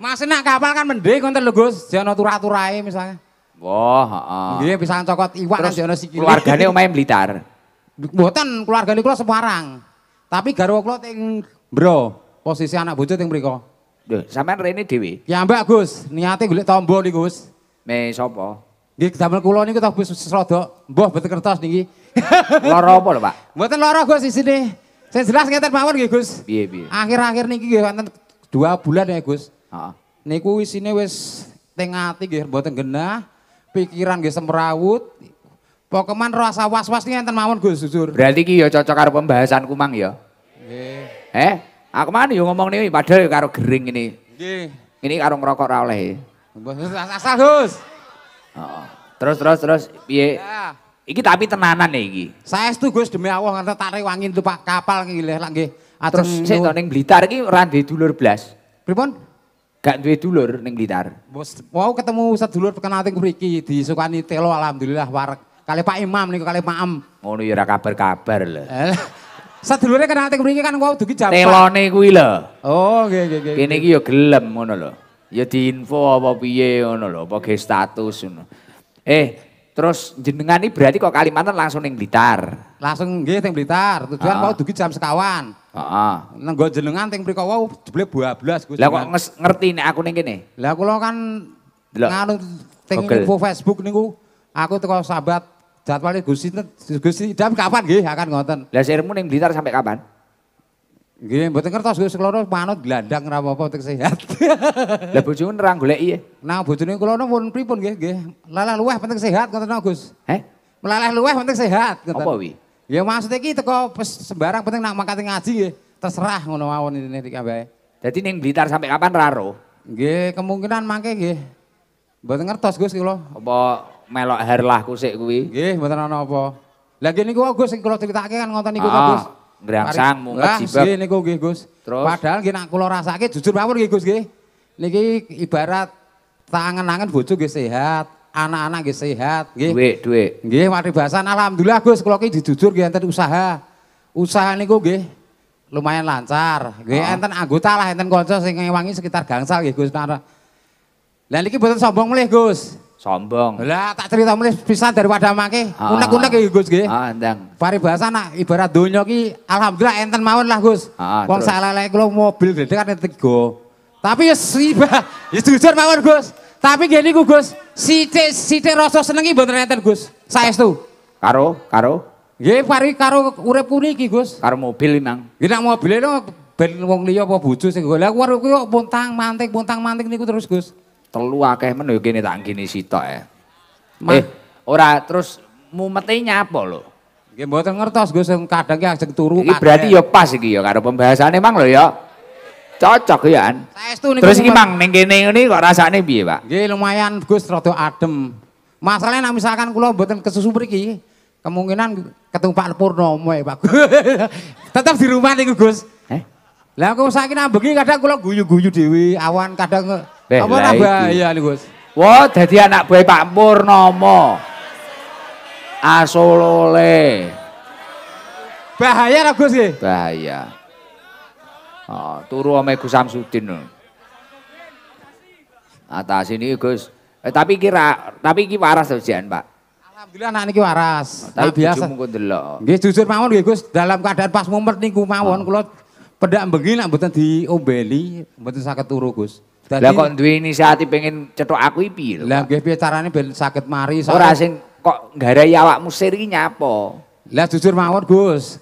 Mas nek kapal kan mending ngoten lho Gus, jane turah-turahe misalnya. Wah, wow, heeh. Nggih pisang cokot iwak kan jane sikile. Keluargane omahe Blitar. Buatan keluarga ini keluar separang. Tapi garwa keluar ting Bro, posisi anak bojo yang mriku. sampai hari ini Dewi. Ya Mbak Gus, niatnya golek tombol di Gus. Me sapa? Di zaman kula ini kita bisa serodok, buah betul kertas niki. Loro apa lho, Pak? Buatan loro Gus sini, Saya jelas ngerti mawon nggih Gus. Iya, iya. Akhir-akhir nih gue kan dua bulan ya Gus. Heeh. Niku ini wis tengah ati buatan genah, pikiran gue semrawut, Pokeman rasa was-was ini enten mawon Gus jujur. Berarti ki ya cocok karo pembahasan kumang yo. Ya? Eh, aku mana yo ya ngomong nih padahal karo gering ini. Ini karo ngerokok ra Asal Gus. Terus terus terus iya. Iki tapi tenanan nih iki. Saya itu Gus demi Allah nggak tarik wangin tuh Pak kapal nggih lek lagi. Terus saya to ning Blitar iki ora duwe dulur belas. Pribon? Gak duwe dulur neng Blitar. Bos, wow ketemu sedulur terkenal teng mriki disukani telo alhamdulillah warak. Kali Pak Imam nih, kali Pak Am. Oh, ya ora kabar-kabar lho. Eh, dulu kenal teng mriki kan wau dugi jam. Telone kuwi lho. Oh, nggih nggih nggih. Kene iki ya gelem ngono lho. Ya diinfo apa piye ngono lho, apa ge status ngono. Eh, terus jenengan ini berarti kok Kalimantan langsung ning Blitar. Langsung nggih teng Blitar, tujuan ah. mau dugi jam sekawan. Heeh. Nenggo jenengan teng wow wau jebule 12 Gusti. Lah kok ngerti nek aku ning kene? Lah kula kan nganu teng info Facebook niku aku tuh teko sahabat Jadwalnya Gus Sinten, Gus Sinten kapan nggih akan ngoten. Lah sirmu ning Blitar sampai kapan? Nggih, mboten ngertos Gus kelono manut glandang ora apa-apa tek sehat. Lah bojomu nerang goleki iya. Nah bojone kula pun pripun nggih nggih. Lalah luweh penting sehat ngoten Gus. Heh? Melalah luweh penting sehat ngoten. Apa wi? Ya maksudnya iki teko sembarang penting nak mangkat ngaji nggih. Terserah ngono mawon intine dikambah. Jadi ning Blitar sampai kapan raro? Nggih, kemungkinan mangke nggih. Mboten ngertos Gus kula. Apa melok lah kusik kuwi. Nggih, mboten ana apa. Lah kene niku Gus sing kula critakake kan ngoten niku to ah, Gus. Ngrangsang mungkat jibab. Lah niku nggih Gus. Padahal nggih nak kula rasake jujur mawon nggih Gus nggih. Niki ibarat tangan-tangan bojo nggih sehat, anak-anak nggih sehat, nggih. Duit, duit. Nggih, mari bahasan alhamdulillah Gus kula iki jujur nggih enten usaha. Usaha niku nggih lumayan lancar. Nggih oh. enten anggota lah enten kanca sing ngewangi sekitar gangsal nggih Gus. Nah, nah. Lah niki boten sombong melih Gus. Sombong. Lah tak cerita pisah dari daripada mangke. Ah. Unek-unek ya Gus Ah Heeh, Pari bahasa nak ibarat dunia ki alhamdulillah enten mawon lah Gus. Ah, wong salelek kalau mobil gede kan go. Tapi ya siba, ya jujur mawon Gus. Tapi gini ku Gus, si sithik rasa senengi bener enten Gus. Saya itu. Karo, karo. Ya pari karo urep-urep niki Gus. Karo mobil nang. Gini mobil itu e no ben wong liya apa bojo sing golek. Lah kuwi kok pontang mantik, buntang mantik niku terus Gus telu akeh men yo kene tak ngene sitok ya. Eh, ora terus mumete nyapa lho. Nggih mboten ngertos Gus kadang ki ajeng turu. Iki berarti ya pas iki ya karo pembahasannya Mang lho ya. Cocok ya kan. Terus iki Mang ning kene ngene kok rasane piye, Pak? Nggih lumayan Gus rada adem. Masalahnya nek misalkan kula mboten kesusu mriki, kemungkinan ketemu Pak Purnomo ya Pak. Tetap di rumah niku Gus. Eh? Lah aku saiki nambegi kadang kula guyu-guyu dhewe, awan kadang Eh, apa nak bahaya nih Gus? Wah, jadi anak buah Pak Purnomo. Asolole. Bahaya lah Gus nggih? Bahaya. Oh, turu ame Gus Samsudin. Atas ini Gus. Eh, tapi kira tapi kira waras ujian Pak. Alhamdulillah anak kira waras. Oh, tapi biasa. Nggih jujur mawon Gus, dalam keadaan pas mumet niku mawon oh. kalau pedang begini, nak mboten diombeli, mboten sakit turu Gus. Dadi Lah kok duwe inisiatif pengen cetok aku iki piye lho. Lah nggih piye carane ben saged mari sak. Ora sing kok nggarai awakmu sir iki nyapa. Lah jujur mawon Gus.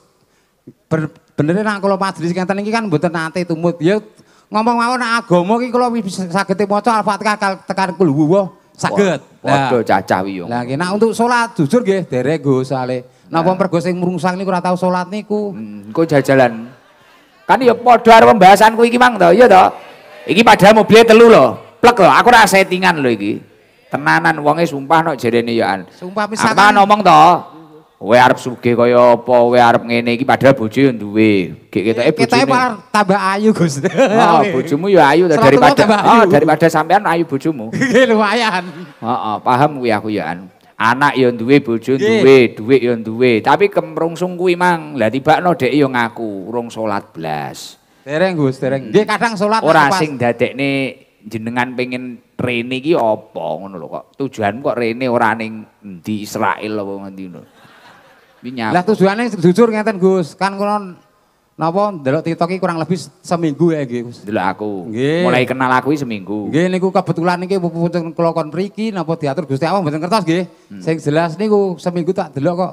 Ber, bener nek kula sing ngeten iki kan mboten nate tumut. Ya ngomong mawon agama iki kula saged maca Al-Fatihah tekan kul huwa saged. Padha cacah wi yo. Lah nggih nek untuk salat jujur nggih derek Gus Ale. Napa mergo sing mrungsang niku ora tau salat niku. Hmm, jajalan. Kan ya padha arep pembahasanku iki mang to, iya to? Iki padahal mobilnya telu loh. Plek loh, aku rasa settingan loh iki. Tenanan uangnya sumpah nok jadi nih yaan. Sumpah misalkan. Apa ngomong toh? Wae arep suge kaya apa, wae arep ngene iki padahal bojo yo duwe. Gek ketoke bojone. Ketoke malah tambah ayu, Gus. Oh, bojomu yo ayu daripada oh, daripada sampean ayu bojomu. lumayan. Heeh, paham kuwi aku ya an. Anak yo duwe, bojo duwe, duit yo duwe. Tapi kemrungsung kuwi mang. Lah tibakno dhek yo ngaku urung salat blas. Dereng Gus, dereng. Hmm. Dia kadang sholat. Ora sing nih jenengan pengen Rene ki apa ngono lho kok. Tujuan kok Rene ora ning di Israel apa ngendi ngono. Lah tujuane jujur ngeten Gus, kan kula napa ndelok TikTok iki kurang lebih seminggu ya nggih Gus. Ndelok aku. Mulai kenal aku iki seminggu. Nggih niku kebetulan pupuk pupuk kula kon mriki napa diatur Gusti Allah mboten kertas nggih. Hmm. Sing jelas niku seminggu tak delok kok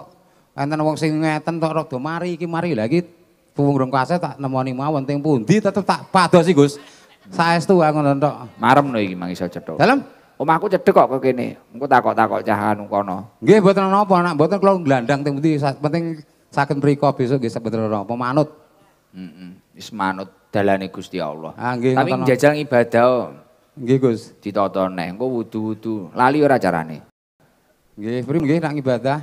enten wong sing ngeten tok rada mari iki mari lagi. Pung rong kaset tak nemoni mawon penting pundi tetep tak padosi Gus. Saya aku ngono tok. Marem lho iki mang iso Dalam? Dalem omahku cedhek kok kene. Engko takok-takok jahan anu kono. Nggih mboten napa anak, mboten kula glandang teng penting saking mriku besok nggih mboten napa manut. -hmm. Wis manut dalane Gusti Allah. Ah, nggih. Tapi jajal ibadah. Nggih Gus. Ditata neh engko wudu-wudu. Lali ora carane. Nggih, prim nggih nak ibadah.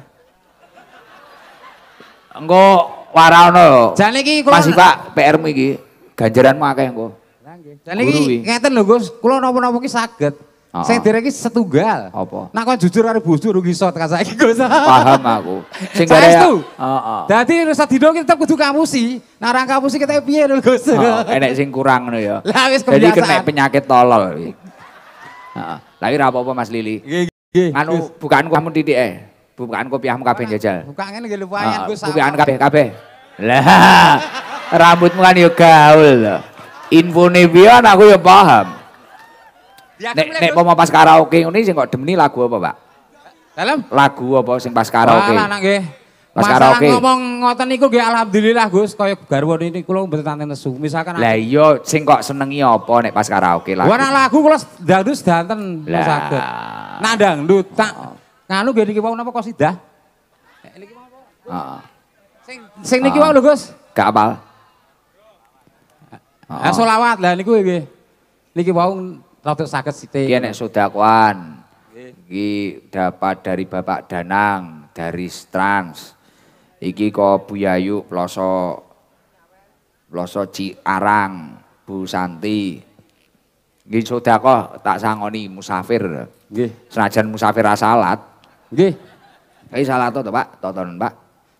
enggak. Warano. Jadi iki Masih Pak PR-mu ganjaran Ganjaranmu akeh engko. Jadi nggih. Jan iki ngeten Gus, kula nopo nopo ki saged. Oh. Sing gini satu gal. Apa? kon jujur ada busur rugi soal kata saya Gus. Paham aku. Saya itu. Heeh. Oh, oh. Dadi tidur kita butuh kamu sih. Narang kamu kamusi kita biar lo Gus. Oh, enek sing kurang lo ya. Jadi kena penyakit tolol Lagi Heeh. apa Mas Lili. Anu bukan kamu didik eh bukaan kopiahmu kabeh jajal. Bukaan ngene nggih ah, ku sak. Bukaan kabeh kabeh. Lah, rambutmu kan yo gaul lho. Infone pian aku yo paham. Nek nek mau pas karaoke ngene sing kok demeni lagu apa, Pak? Dalam? Lagu apa sing pas karaoke? Wah, nggih. Pas karaoke. ngomong ngoten niku nggih alhamdulillah Gus kaya garwa niki kula mboten tante nesu. Misalkan Lah iya sing kok senengi apa nek pas karaoke lagu. Wah lagu kula dangdut danten saged. Nandang dangdut tak oh. Nah, Nganu biar eh, niki napa kosidah? Niki apa? Sing sing niki wau lho, Gus. Gak apal. Ah selawat lah niku nggih. Niki wau rada sakit sithik. Iki nek sedakwan. Iki dapat dari Bapak Danang dari Trans. Iki kok Bu Yayu Ploso Ploso Ciarang Bu Santi. Iki sedekah tak sangoni musafir. Nggih. Senajan musafir asalat, Nggih. Kei salah to, Pak, toton, Pak.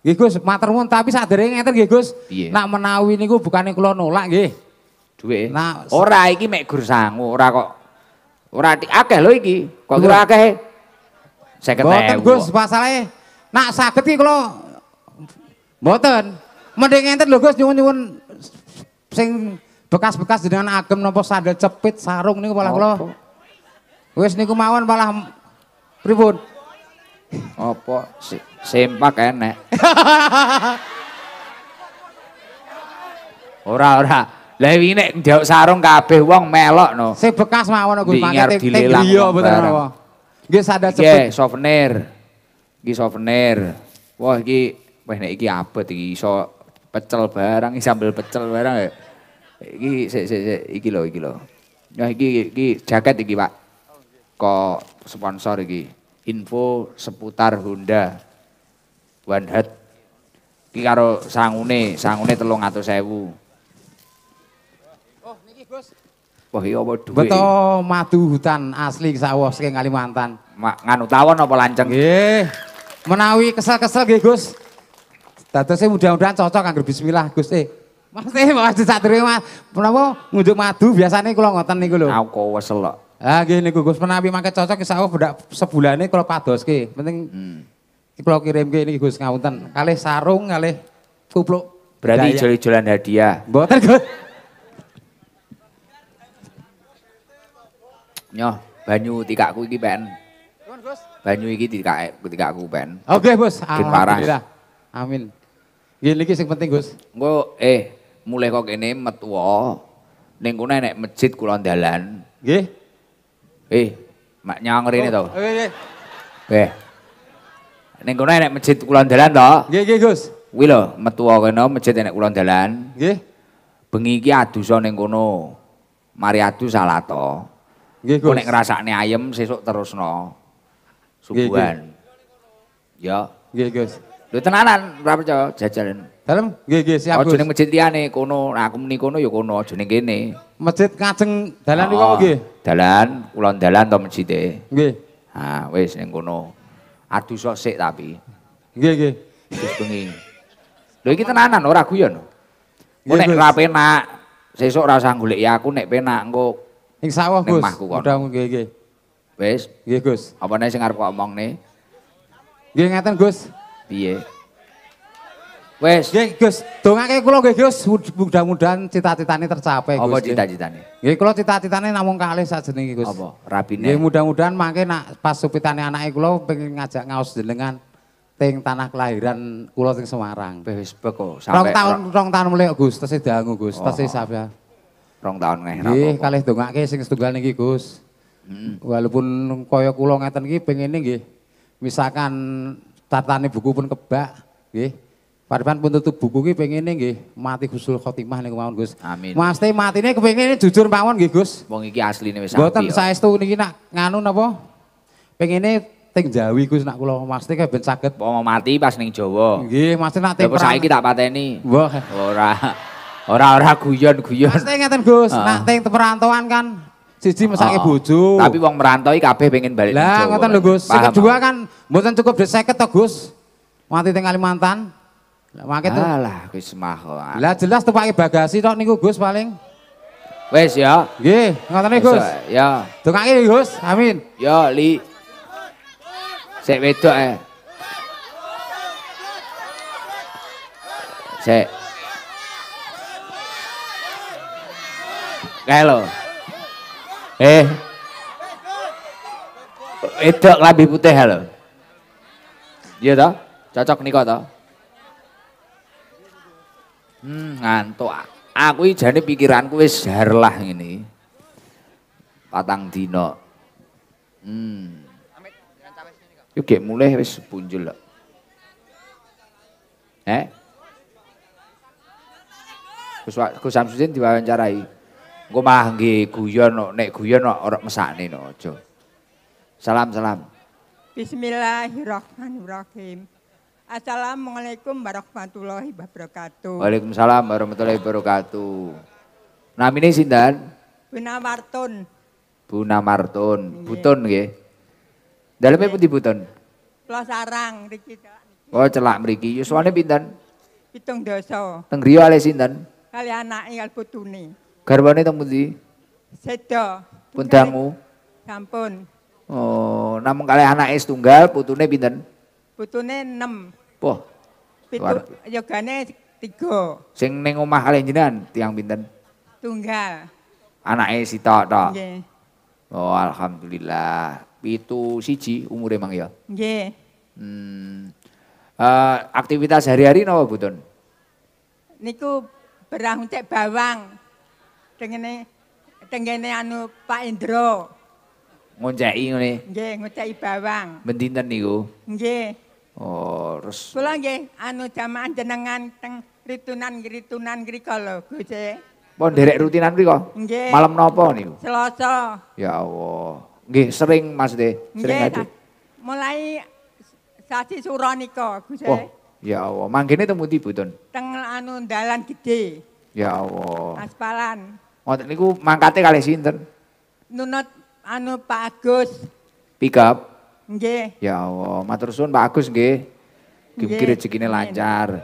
Nggih, Gus, matur nuwun tapi sadherenge ngeten nggih, Gus. Nak menawi niku bukane kula nolak nggih. Duwe. Nah, ora iki mek gur sangu, ora kok. Ora akeh lho iki. Kok kira akeh? 50.000. Mboten Gus, masalahe nak saged iki kula mboten. Mending ngenten lho Gus nyuwun-nyuwun sing bekas-bekas dengan agem nopo sandal cepit sarung niku malah kula. Wis niku mawon malah pripun? Apa? Sempak enek. ora ora. Lah iki nek ndek sarung kabeh wong melok no. Sing bekas mawon aku pangkat ting. Iya bener apa. Nggih sada cepet. souvenir. Iki souvenir. Wah iki wah nek iki abet iki iso pecel barang iki sambil pecel barang ya. Iki sik sik sik iki lho iki lho. Nah iki iki jaket iki Pak. Kok sponsor iki. info seputar Honda One Head iki karo sangune sangune sewu. Oh niki Gus Wah iya apa dhuwit Betul, madu hutan asli sawah saking Kalimantan Ma, nganu tawon apa lanceng Nggih menawi kesel-kesel nggih Gus Dadose mudah-mudahan cocok kanggo bismillah Gus eh Mas eh Mas saat Mas Kenapa ngunjuk madu biasane kula nih gue. lho Aku kesel kok lah nggih niku Gus menawi mangke cocok insyaallah ini sebulane kula padoske. Penting hmm. kula kirimke niki Gus ngawonten. Kalih sarung kalih kupluk. Berarti jol-jolan hadiah. Mboten Gus. Nyoh, banyu tikakku iki pen. Banyu iki tiga tikakku pen. Oke, okay, ah, Bos. Alhamdulillah. Amin. Nggih niki sing penting Gus. Engko eh mulai kok ini metu ning kene nek masjid kula dalan. Nggih. Eh, mak nyawang rene to. Nggih, eh, nggih. Eh, nggih. Eh. Ning kono enek masjid kulon dalan to? Nggih, nggih, Gus. Kuwi lho, metu kono masjid enek kulon dalan. Nggih. Bengi adu, so ning kono. Mari adu salah to. Nggih, Gus. Nek ngrasakne ayem sesuk terusno. Subuhan. Ya. Nggih, Gus. Lho tenanan, berapa cowok jajalin. Dalem? Nggih, nggih, siap, Gus. Aja ning masjid nih, kono. Nah, aku muni kono ya kono, aja gini. kene. Masjid kacang dalan oh, ah, kok nggih? Dalan, kula dalan to masjid e. Nggih. Ha, ah, wis ning kono. Adu sik tapi. Nggih, nggih. Wis bengi. Lho iki tenanan ora guyon. Mun nek ra penak, sesuk ra usah golek aku nek penak engko ing sawah, Gus. Udah nggih, nggih. Wis, nggih, Gus. Apa nek sing arep kok omongne? Nggih, ngaten, Gus. Piye? Wes. Nggih, Gus. Dongake kula nggih, Gus. Mudah-mudahan cita-citane tercapai, Gus. Apa cita-citane? Nggih, kula cita-citane namung kalih sajenenge, Gus. Apa? Rapine. Nggih, mudah-mudahan mangke nak pas supitane anake kula pengen ngajak ngaos jenengan teng tanah kelahiran kula teng Semarang. Wis beko sampe. Rong taun rong taun mulai Gus, tesih dangu, Gus. Oh, tesih oh. sabya. Rong taun nggih. Nggih, kalih dongake sing setunggal niki, Gus. Hmm. Walaupun kaya kula ngeten iki pengene nggih misalkan tatane buku pun kebak, nggih. Padahal pun tutup buku ki pengene gih mati Gusul Khotimah nih kemauan Gus. Amin. mati Maste kepengen kepengene jujur kemauan gih Gus. Wong iki asli nih wis Bukan ya. saya itu nih nak nganu napa? Pengene ting Jawi Gus nak kulo maste kayak ben sakit. saged mau mati pas ning jowo. Gih maste nak temprang. Saya kita apa pateni. Wah. Ora. Ora ora guyon-guyon. Maste ngeten Gus, uh. nak ting perantauan kan Cici mesake oh, bojo. Tapi wong merantau iki kabeh pengen balik Lah ngoten lho Gus. Sing kedua kan mboten cukup dek 50 to Gus. Mati teng Kalimantan. Mangke tuh. Alah wis mah. Lah jelas tepake bagasi tok niku Gus paling. Wis ya. Nggih, ngoten Gus. Ya. Tukake Gus, amin. Ya, Li. Sik wedok eh. Sik. Kae Eh. itu lambi putih hello, Iya toh? Cocok niko toh? Hmm, ngantuk. Aku ini pikiranku wis lah ini, Patang dino. Hmm. Yo mulai wis punjul Eh? Gus Gus Samsudin diwawancarai. Engko malah nggih guyon kok, nek guyon mesan ora mesakne no aja. Salam salam. Bismillahirrahmanirrahim. Assalamualaikum warahmatullahi wabarakatuh. Waalaikumsalam warahmatullahi wabarakatuh. Namine sinten? Bunamartun. Bu Yeah. Buton nggih. Dalamnya yeah. putih Buton. Pulau sarang mriki Oh celak mriki. Yuswane Bintan. Pitung Doso. Teng griya ale sindan. Kali anak iyal putuni. Garwane teng pundi? Sedo. Pundangu? Sampun. Oh, namun kali anak es tunggal putune bintan. Putune 6. Poh, Pitu yogane tiga. Sing ning omah kalih jenengan tiang pinten? Tunggal. Anake sitok tok. Nggih. Oh, alhamdulillah. Pitu siji umure Mang ya? Nggih. Hmm. Uh, aktivitas hari-hari napa, Butun? Niku berang cek bawang. Tengene tenggene anu Pak Indro. Ngonceki ngene. Nggih, ngonceki bawang. Bendinten niku. Nggih. terus oh, kula nggih anu jamaah jenengan teng ritunan ritunan griku lho Gus. Pon derek rutinan griku? Nggih. Malam nopo niku? Selasa. Ya Allah. Nggih sering Mas Dhe, sering aja. Mulai sasi suro niku Gus. Oh, ya Allah, manggene teng pundi Bu Teng anu dalan gede. Ya Allah. Aspalan. Ngoten niku mangkate kalih sinten? Nunut anu Pak Agus. Pick up. Nggih. Ya Allah, matur suwun Pak Agus nggih. Mugi rezekine lancar.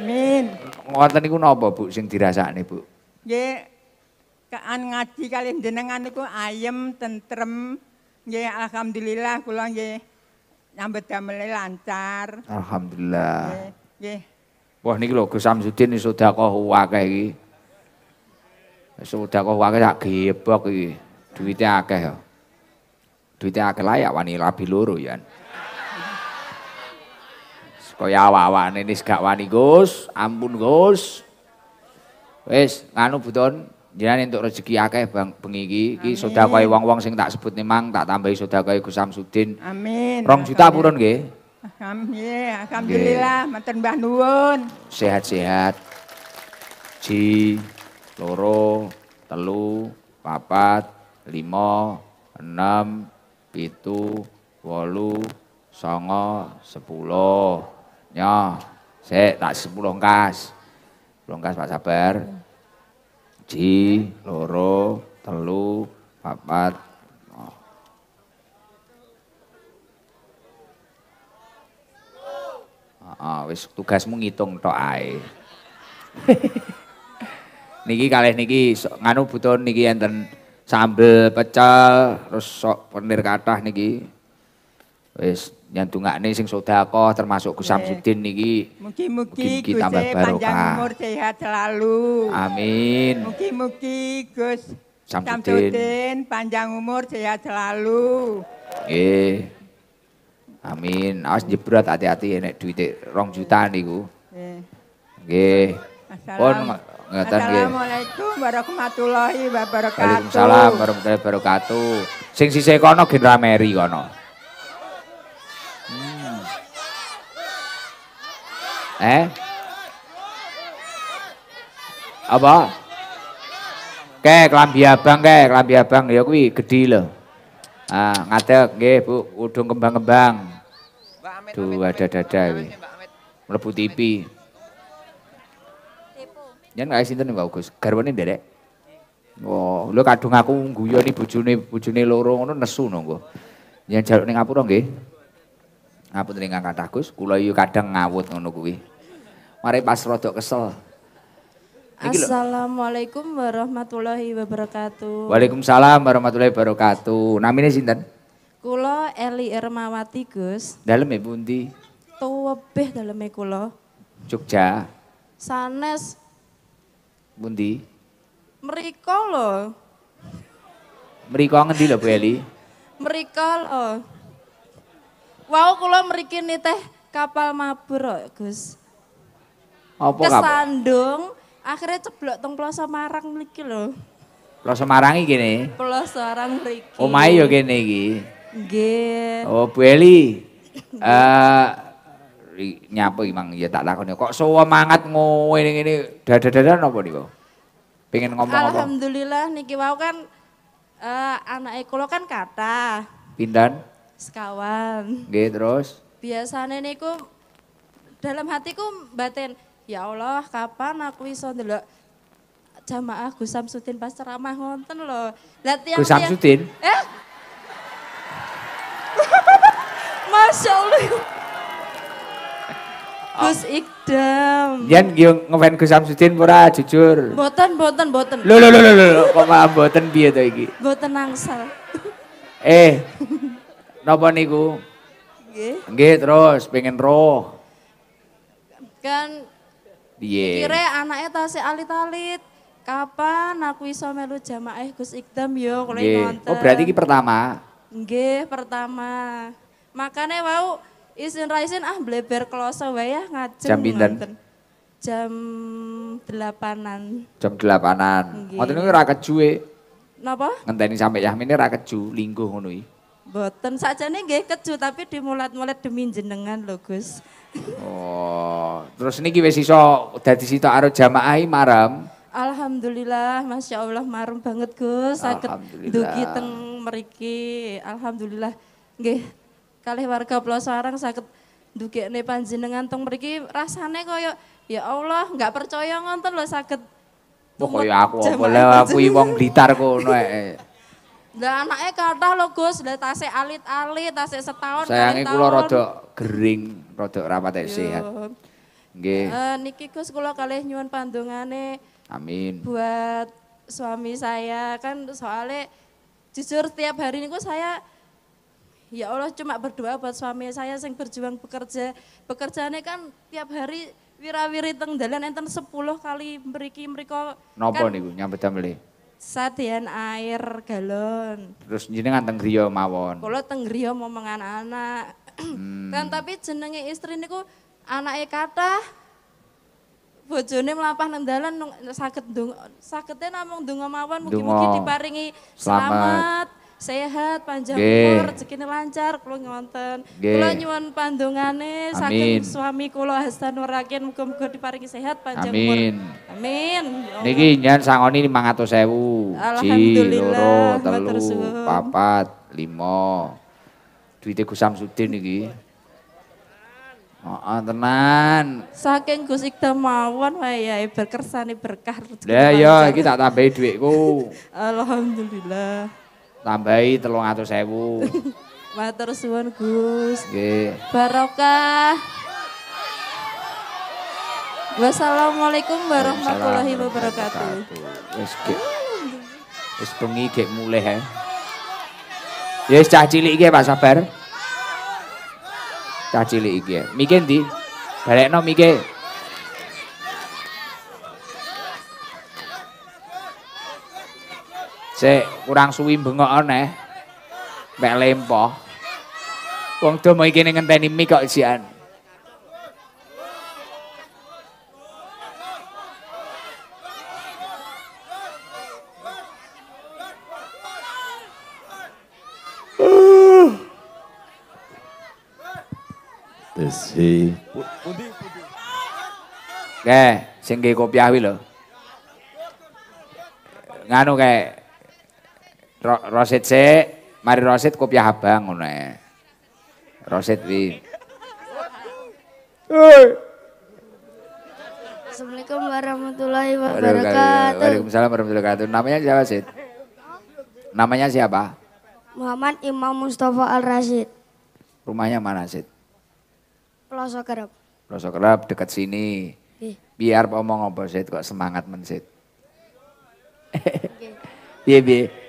Amin. Ngoten niku napa Bu sing dirasakne Bu? Nggih. Kaan ngaji kali jenengan niku ayem, tentrem. Nggih, alhamdulillah kula nggih nyambet damel lancar. Alhamdulillah. Nggih. Wah niki lho Gus Samsudin dakoh akeh iki. dakoh akeh sak gebok iki. Duite akeh ya. Duitnya agak layak wani labi loro ya. Kaya awan ini gak wani Gus, ampun Gus. Wis, nganu buton jenengan entuk rezeki akeh bang bengi iki iki sedekahe wong-wong sing tak sebut mang tak tambahi kaya Gus Samsudin. Amin. rong juta purun nggih. Alhamdulillah matur mbah nuwun. Sehat-sehat. Ji, loro, telu, papat, lima, enam, pitu wolu songo sepuluh nyo ya, se, tak sepuluh ngkas, sepuluh ngkas pak sabar ji loro telu papat oh. wis tugasmu ngitung tok ae. niki kalih niki nganu butuh niki enten sambel pecel terus sok penir kathah niki wis nyantungakne sing sedekah termasuk Gus Samsudin niki mugi-mugi Gus panjang umur sehat selalu amin mugi-mugi Gus Samsudin panjang umur sehat selalu nggih amin awas jebret hati-hati nek duwite 2 juta niku nggih Pun Assalamualaikum warahmatullahi wabarakatuh. Waalaikumsalam warahmatullahi wabarakatuh. Sing sisih kono Gendra Meri kono. Hmm. Eh? Apa? Ke klambi abang ke klambi abang ya kuwi gedhi lho. Ah, ngadeg nggih Bu, udung kembang-kembang. Duh, ada dada iki. Mlebu TV. Yen kae sinten Mbak Ugus? Garwane nderek. Oh, lho kadung aku guyoni bojone bojone loro ngono nesu nonggo. Yen jaluk ning ngapura nggih. Ngapunten ingkang kathah Gus, kula yo kadang ngawut ngono kuwi. Mari pas rodok kesel. Assalamualaikum warahmatullahi wabarakatuh. Waalaikumsalam warahmatullahi wabarakatuh. Namine sinten? Kula Eli Ermawati, Gus. Daleme pundi? Tuwebeh daleme kula. Jogja. Sanes Bundi? Mereka loh. Mereka ngendi lho Bu Eli? Mereka loh. Wow kula nih teh kapal mabur kok Gus. Apa Kesandung akhirnya ceblok teng Semarang, Marang mriki lho. Semarang Semarang iki kene. Pulau Semarang mriki. Omahe yo kene iki. Nggih. Oh Bu Eli. Eh uh, nyapa imang Ya tak takoni. Kok suwe mangat ini dada dada nopo nih Pengen ngomong apa? Alhamdulillah niki wau kan uh, eh, anak ekolo kan kata. Pindan? Sekawan. gitu terus? biasanya niku dalam hatiku batin, ya Allah, kapan aku iso dulu jamaah Gus Samsudin pas ceramah ngonten lho. Lah tiang Gus Samsudin? Eh? Masya Allah. Gus Ikdam. Jan yo ngefans Gus Samsudin ora jujur. Mboten mboten mboten. Lho lho lho lho kok malah mboten piye to iki? Mboten angsal. Eh. Napa niku? Nggih. Nggih terus pengen roh. Kan piye? Kire anake anaknya alit-alit. Kapan aku iso melu jamaah Gus Ikdam yo kula nonton. Oh berarti iki pertama. Nggih, pertama. Makanya wau isin raisin ah bleber kloso wae ya ngajeng. Jam pinten? Jam delapanan. Jam delapanan. Ngoten niku ora kejuwe. Napa? Ngenteni sampe Yahmine ora keju, lingguh ngono iki. Mboten sakjane nggih keju tapi dimulat-mulat demi jenengan lho Gus. oh, terus niki wis iso dadi sitok karo jamaah marem. Alhamdulillah, masya Allah marem banget Gus, sakit dugi teng meriki. Alhamdulillah, nggih kalih warga Pulau Sarang sakit dugekne panjenengan tong pergi rasane koyo ya Allah nggak percaya ngonten lho sakit oh, Pokoknya aku boleh aku wong Blitar kono eh. eh. Lah anaknya kata lho Gus, lah tase alit-alit, tase setahun Sayange kula rada gering, rada rapat sehat. Nggih. Uh, niki Gus kula kalih nyuwun pandongane. Amin. Buat suami saya kan soalnya jujur tiap hari niku saya Ya Allah cuma berdoa buat suami saya yang berjuang bekerja. Pekerjaannya kan tiap hari wirawiri teng dalan enten 10 kali mriki mereka. nopo kan, niku nyambet damel? E? Sadian air galon. Terus jenengan teng griya mawon. Kula teng griya mau anak-anak. hmm. Kan tapi jenenge istri niku anake kathah bojone mlampah nang dalan saged sagete namung ndonga mawon mugi-mugi diparingi selamat. selamat sehat, panjang umur, rezekinya lancar, kula ngonten. Kula nyuwun pandongane saking suami kula Hasan Nurakin muga-muga diparingi sehat panjang Amin. umur. Amin. Amin. Ya Niki nyen sangoni 500.000. Alhamdulillah. Loro, telu, papat, lima. Duite Gus Samsudin iki. oh, tenan. Saking Gus Iqdal mawon ya berkersane berkah. Lah ya iki tak tambahi dhuwitku. Alhamdulillah tambahi telung atus sewu. Matur suwun Gus. Barokah. Wassalamualaikum warahmatullahi wabarakatuh. Wis gek. Wis bengi gek mulih ae. Eh. Ya wis cah cilik iki Pak sabar. Cah cilik iki. Mike ndi? Balekno Mike. Sik, kurang suwi bengok neh. Mek lempo. Wong domo iki ning ngenteni mi kok jian. Desi. Pundi pundi. Nggih, sing nggih kopiah kuwi lho. Nganu kae Ro rosit C, mari rosit kopiah abang ngono ya. Rosit wi. Assalamualaikum warahmatullahi wabarakatuh. Waalaikumsalam warahmatullahi wabarakatuh. Namanya siapa Sid? Namanya siapa? Muhammad Imam Mustafa Al Rashid. Rumahnya mana Sid? Pelosok Kerap. Pelosok Kerap dekat sini. Biar ngomong ngobrol, Sid kok semangat men Sid. Iya, bi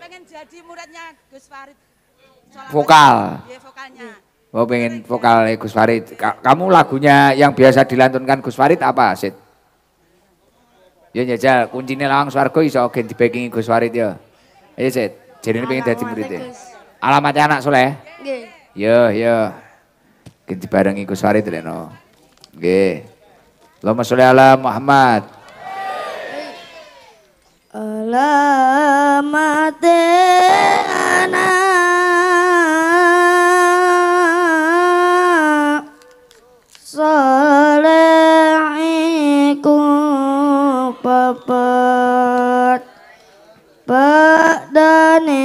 muridnya Gus Farid. Solawat. Vokal. Iya, vokalnya. Mau oh, pengen vokal Gus Farid. Kamu lagunya yang biasa dilantunkan Gus Farid apa, Sid? Ya nyajal, kuncinya langsung lawang bisa oke di backing Gus Farid ya. Ayo, iya, Sid. Jadi ini pengen dadi murid ya. Alamatnya anak soleh? Nggih. Iya, yo. Ya. Ganti bareng Gus Farid leno. Nggih. Allahumma sholli ala Muhammad. Allah mate ana soleiku papat padane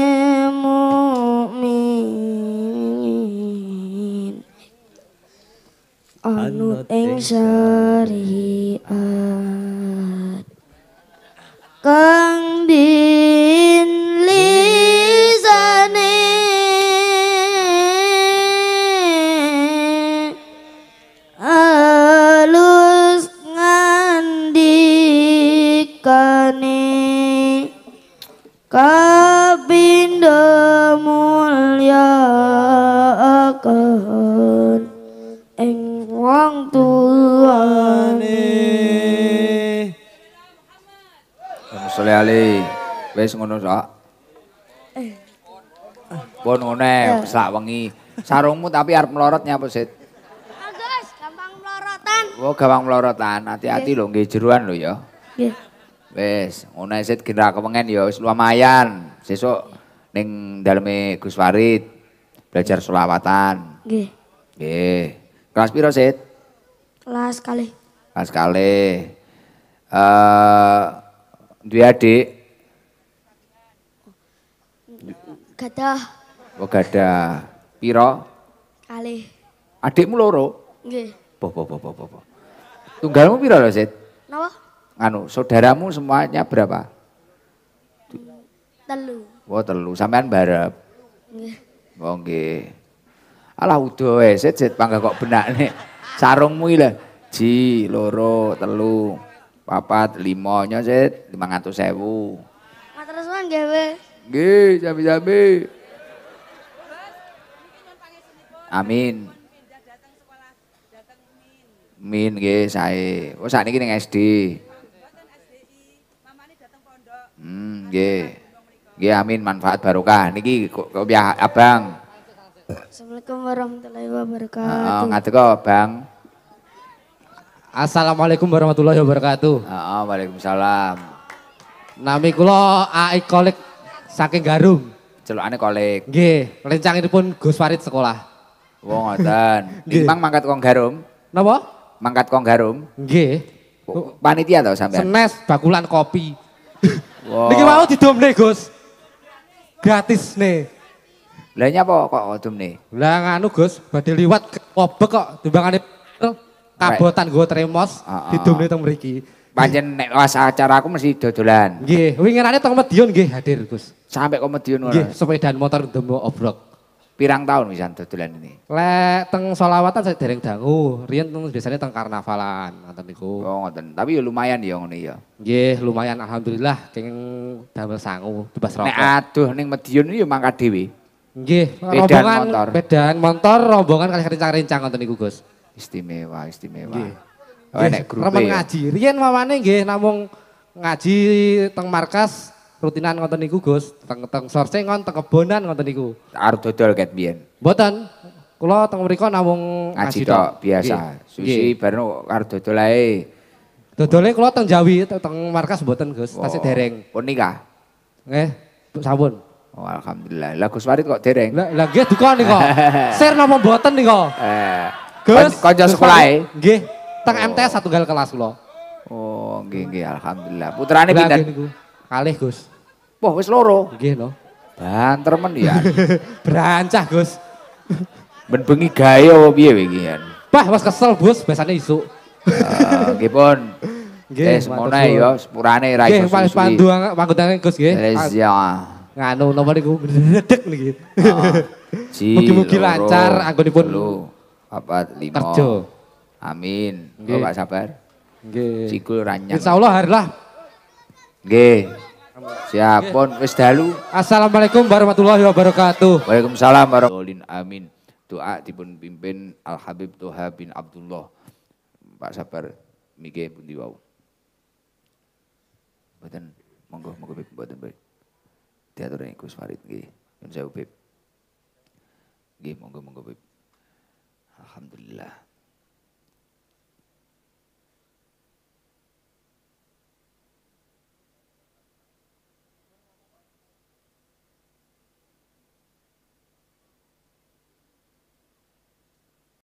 mu'min anu ing syariat di sholli alaihi. ngono sok. bon ngono, sak wengi. Sarungmu tapi harus melorotnya nyapa Sid? Agus, gampang melorotan. wo oh, gampang melorotan. Hati-hati lo, nggih jeruan lho ya. Wes, ngono Sid kira ra kepengen ya wes lumayan. Sesuk neng daleme Gus Farid belajar selawatan. gih. Kelas piro sih? Kelas kali. Kelas kali. Eh dua adik? Gadah. Oh gadah. Piro? kali Adikmu loro? Nggih. Boh boh boh boh boh. Tunggalmu piro lho, Sid? Napa? Anu, saudaramu semuanya berapa? Telu. Oh, telu. Sampean barep. Nggih. Oh, nggih. Alah udah wes, Sid, Sid, panggah kok benakne. Sarungmu iki Ji, loro, telu papat nya sih lima ratus sewu terus suan gawe nggih sabi sabi amin min nggih saya oh ini ning SD hmm nggih nggih amin manfaat barokah niki biar abang Assalamualaikum warahmatullahi wabarakatuh. Ngatuh kok Bang. Assalamualaikum warahmatullahi wabarakatuh. Oh, Waalaikumsalam. Nami kula Aik Kolik saking Garum. Celukane Kolik. Nggih, rencangipun Gus Farid sekolah. Wong ngoten. Timbang mangkat kong Garum. Napa? Mangkat kong Garum. Nggih. Oh, panitia tau sampean. Senes bakulan kopi. Wow. Niki mau didomne, Gus. Gratis nih. Belanya apa kok domne? Lah nganu Gus, badhe liwat kobek kok timbangane kabotan gue tremos ah, ah. didum itu meriki. Panjen nek was acara aku mesti dodolan. Nggih, winginane teng Medion gih hadir Gus. Sampai komedion ora. Nggih, sepedaan motor demo obrok. Pirang tahun bisa dodolan ini. Lek teng solawatan saya dereng dangu, Rian teng biasanya teng karnavalan nonton iku. Oh ngoten. Tapi ya lumayan ya ngene ya. Gih, lumayan alhamdulillah keng damel sangu bebas rokok. Nek aduh ning Medion ya mangkat dhewe. Nggih, rombongan, bedan motor, rombongan kali rincang-rincang nonton niku Gus. Istimewa, istimewa. Nggih. Oh, enek grupe. Ya. ngaji. Riyen mamane gih namung ngaji teng markas rutinan ngonten niku Gus, teng teng sorsengon, teng kebonan ngonten niku. arut dodol ket biyen. Mboten. Kula teng mereka namung ngaji tok biasa. Nggih. Susi bareng karo dodol ae. kalau kulo teng Jawi, teng markas Boten Gus, tasih dereng. Pun nikah. eh sabun. Oh, alhamdulillah. lagu Gus Warit kok dereng. Lah nih kok, share nama napa nih kok. Eh. Gus. Kanca sekolah e. Nggih. Teng MTS gal kelas kula. Oh, nggih nggih alhamdulillah. Putrane pinten? Kalih, Gus. Wah, wis loro. Nggih lho. Banter men ya. Berancah, Gus. Ben bengi gawe apa piye ya? Bah, wis kesel, Gus, biasanya isu. Ah, nggih pun. Nggih, semono ya sepurane ra iso. Nggih, pandu panggutane Gus nggih. ya. Nganu nomor niku berdetik niki. Ah, Mugi-mugi lancar anggonipun papat lima. Kerja. Amin. gue gak sabar. Nggih. Insya ranyang. hari lah. lah Siap pun wis dalu. Assalamualaikum warahmatullahi wabarakatuh. Waalaikumsalam warahmatullahi wabarakatuh. Amin. Doa dipun pimpin Al Habib Toha bin Abdullah. Pak Sabar Mige pun diwau Buatan, monggo monggo Bib buatan, Bib. Diatur ikut Farid gih. Yang saya Bib. Gih monggo monggo Bib. Alhamdulillah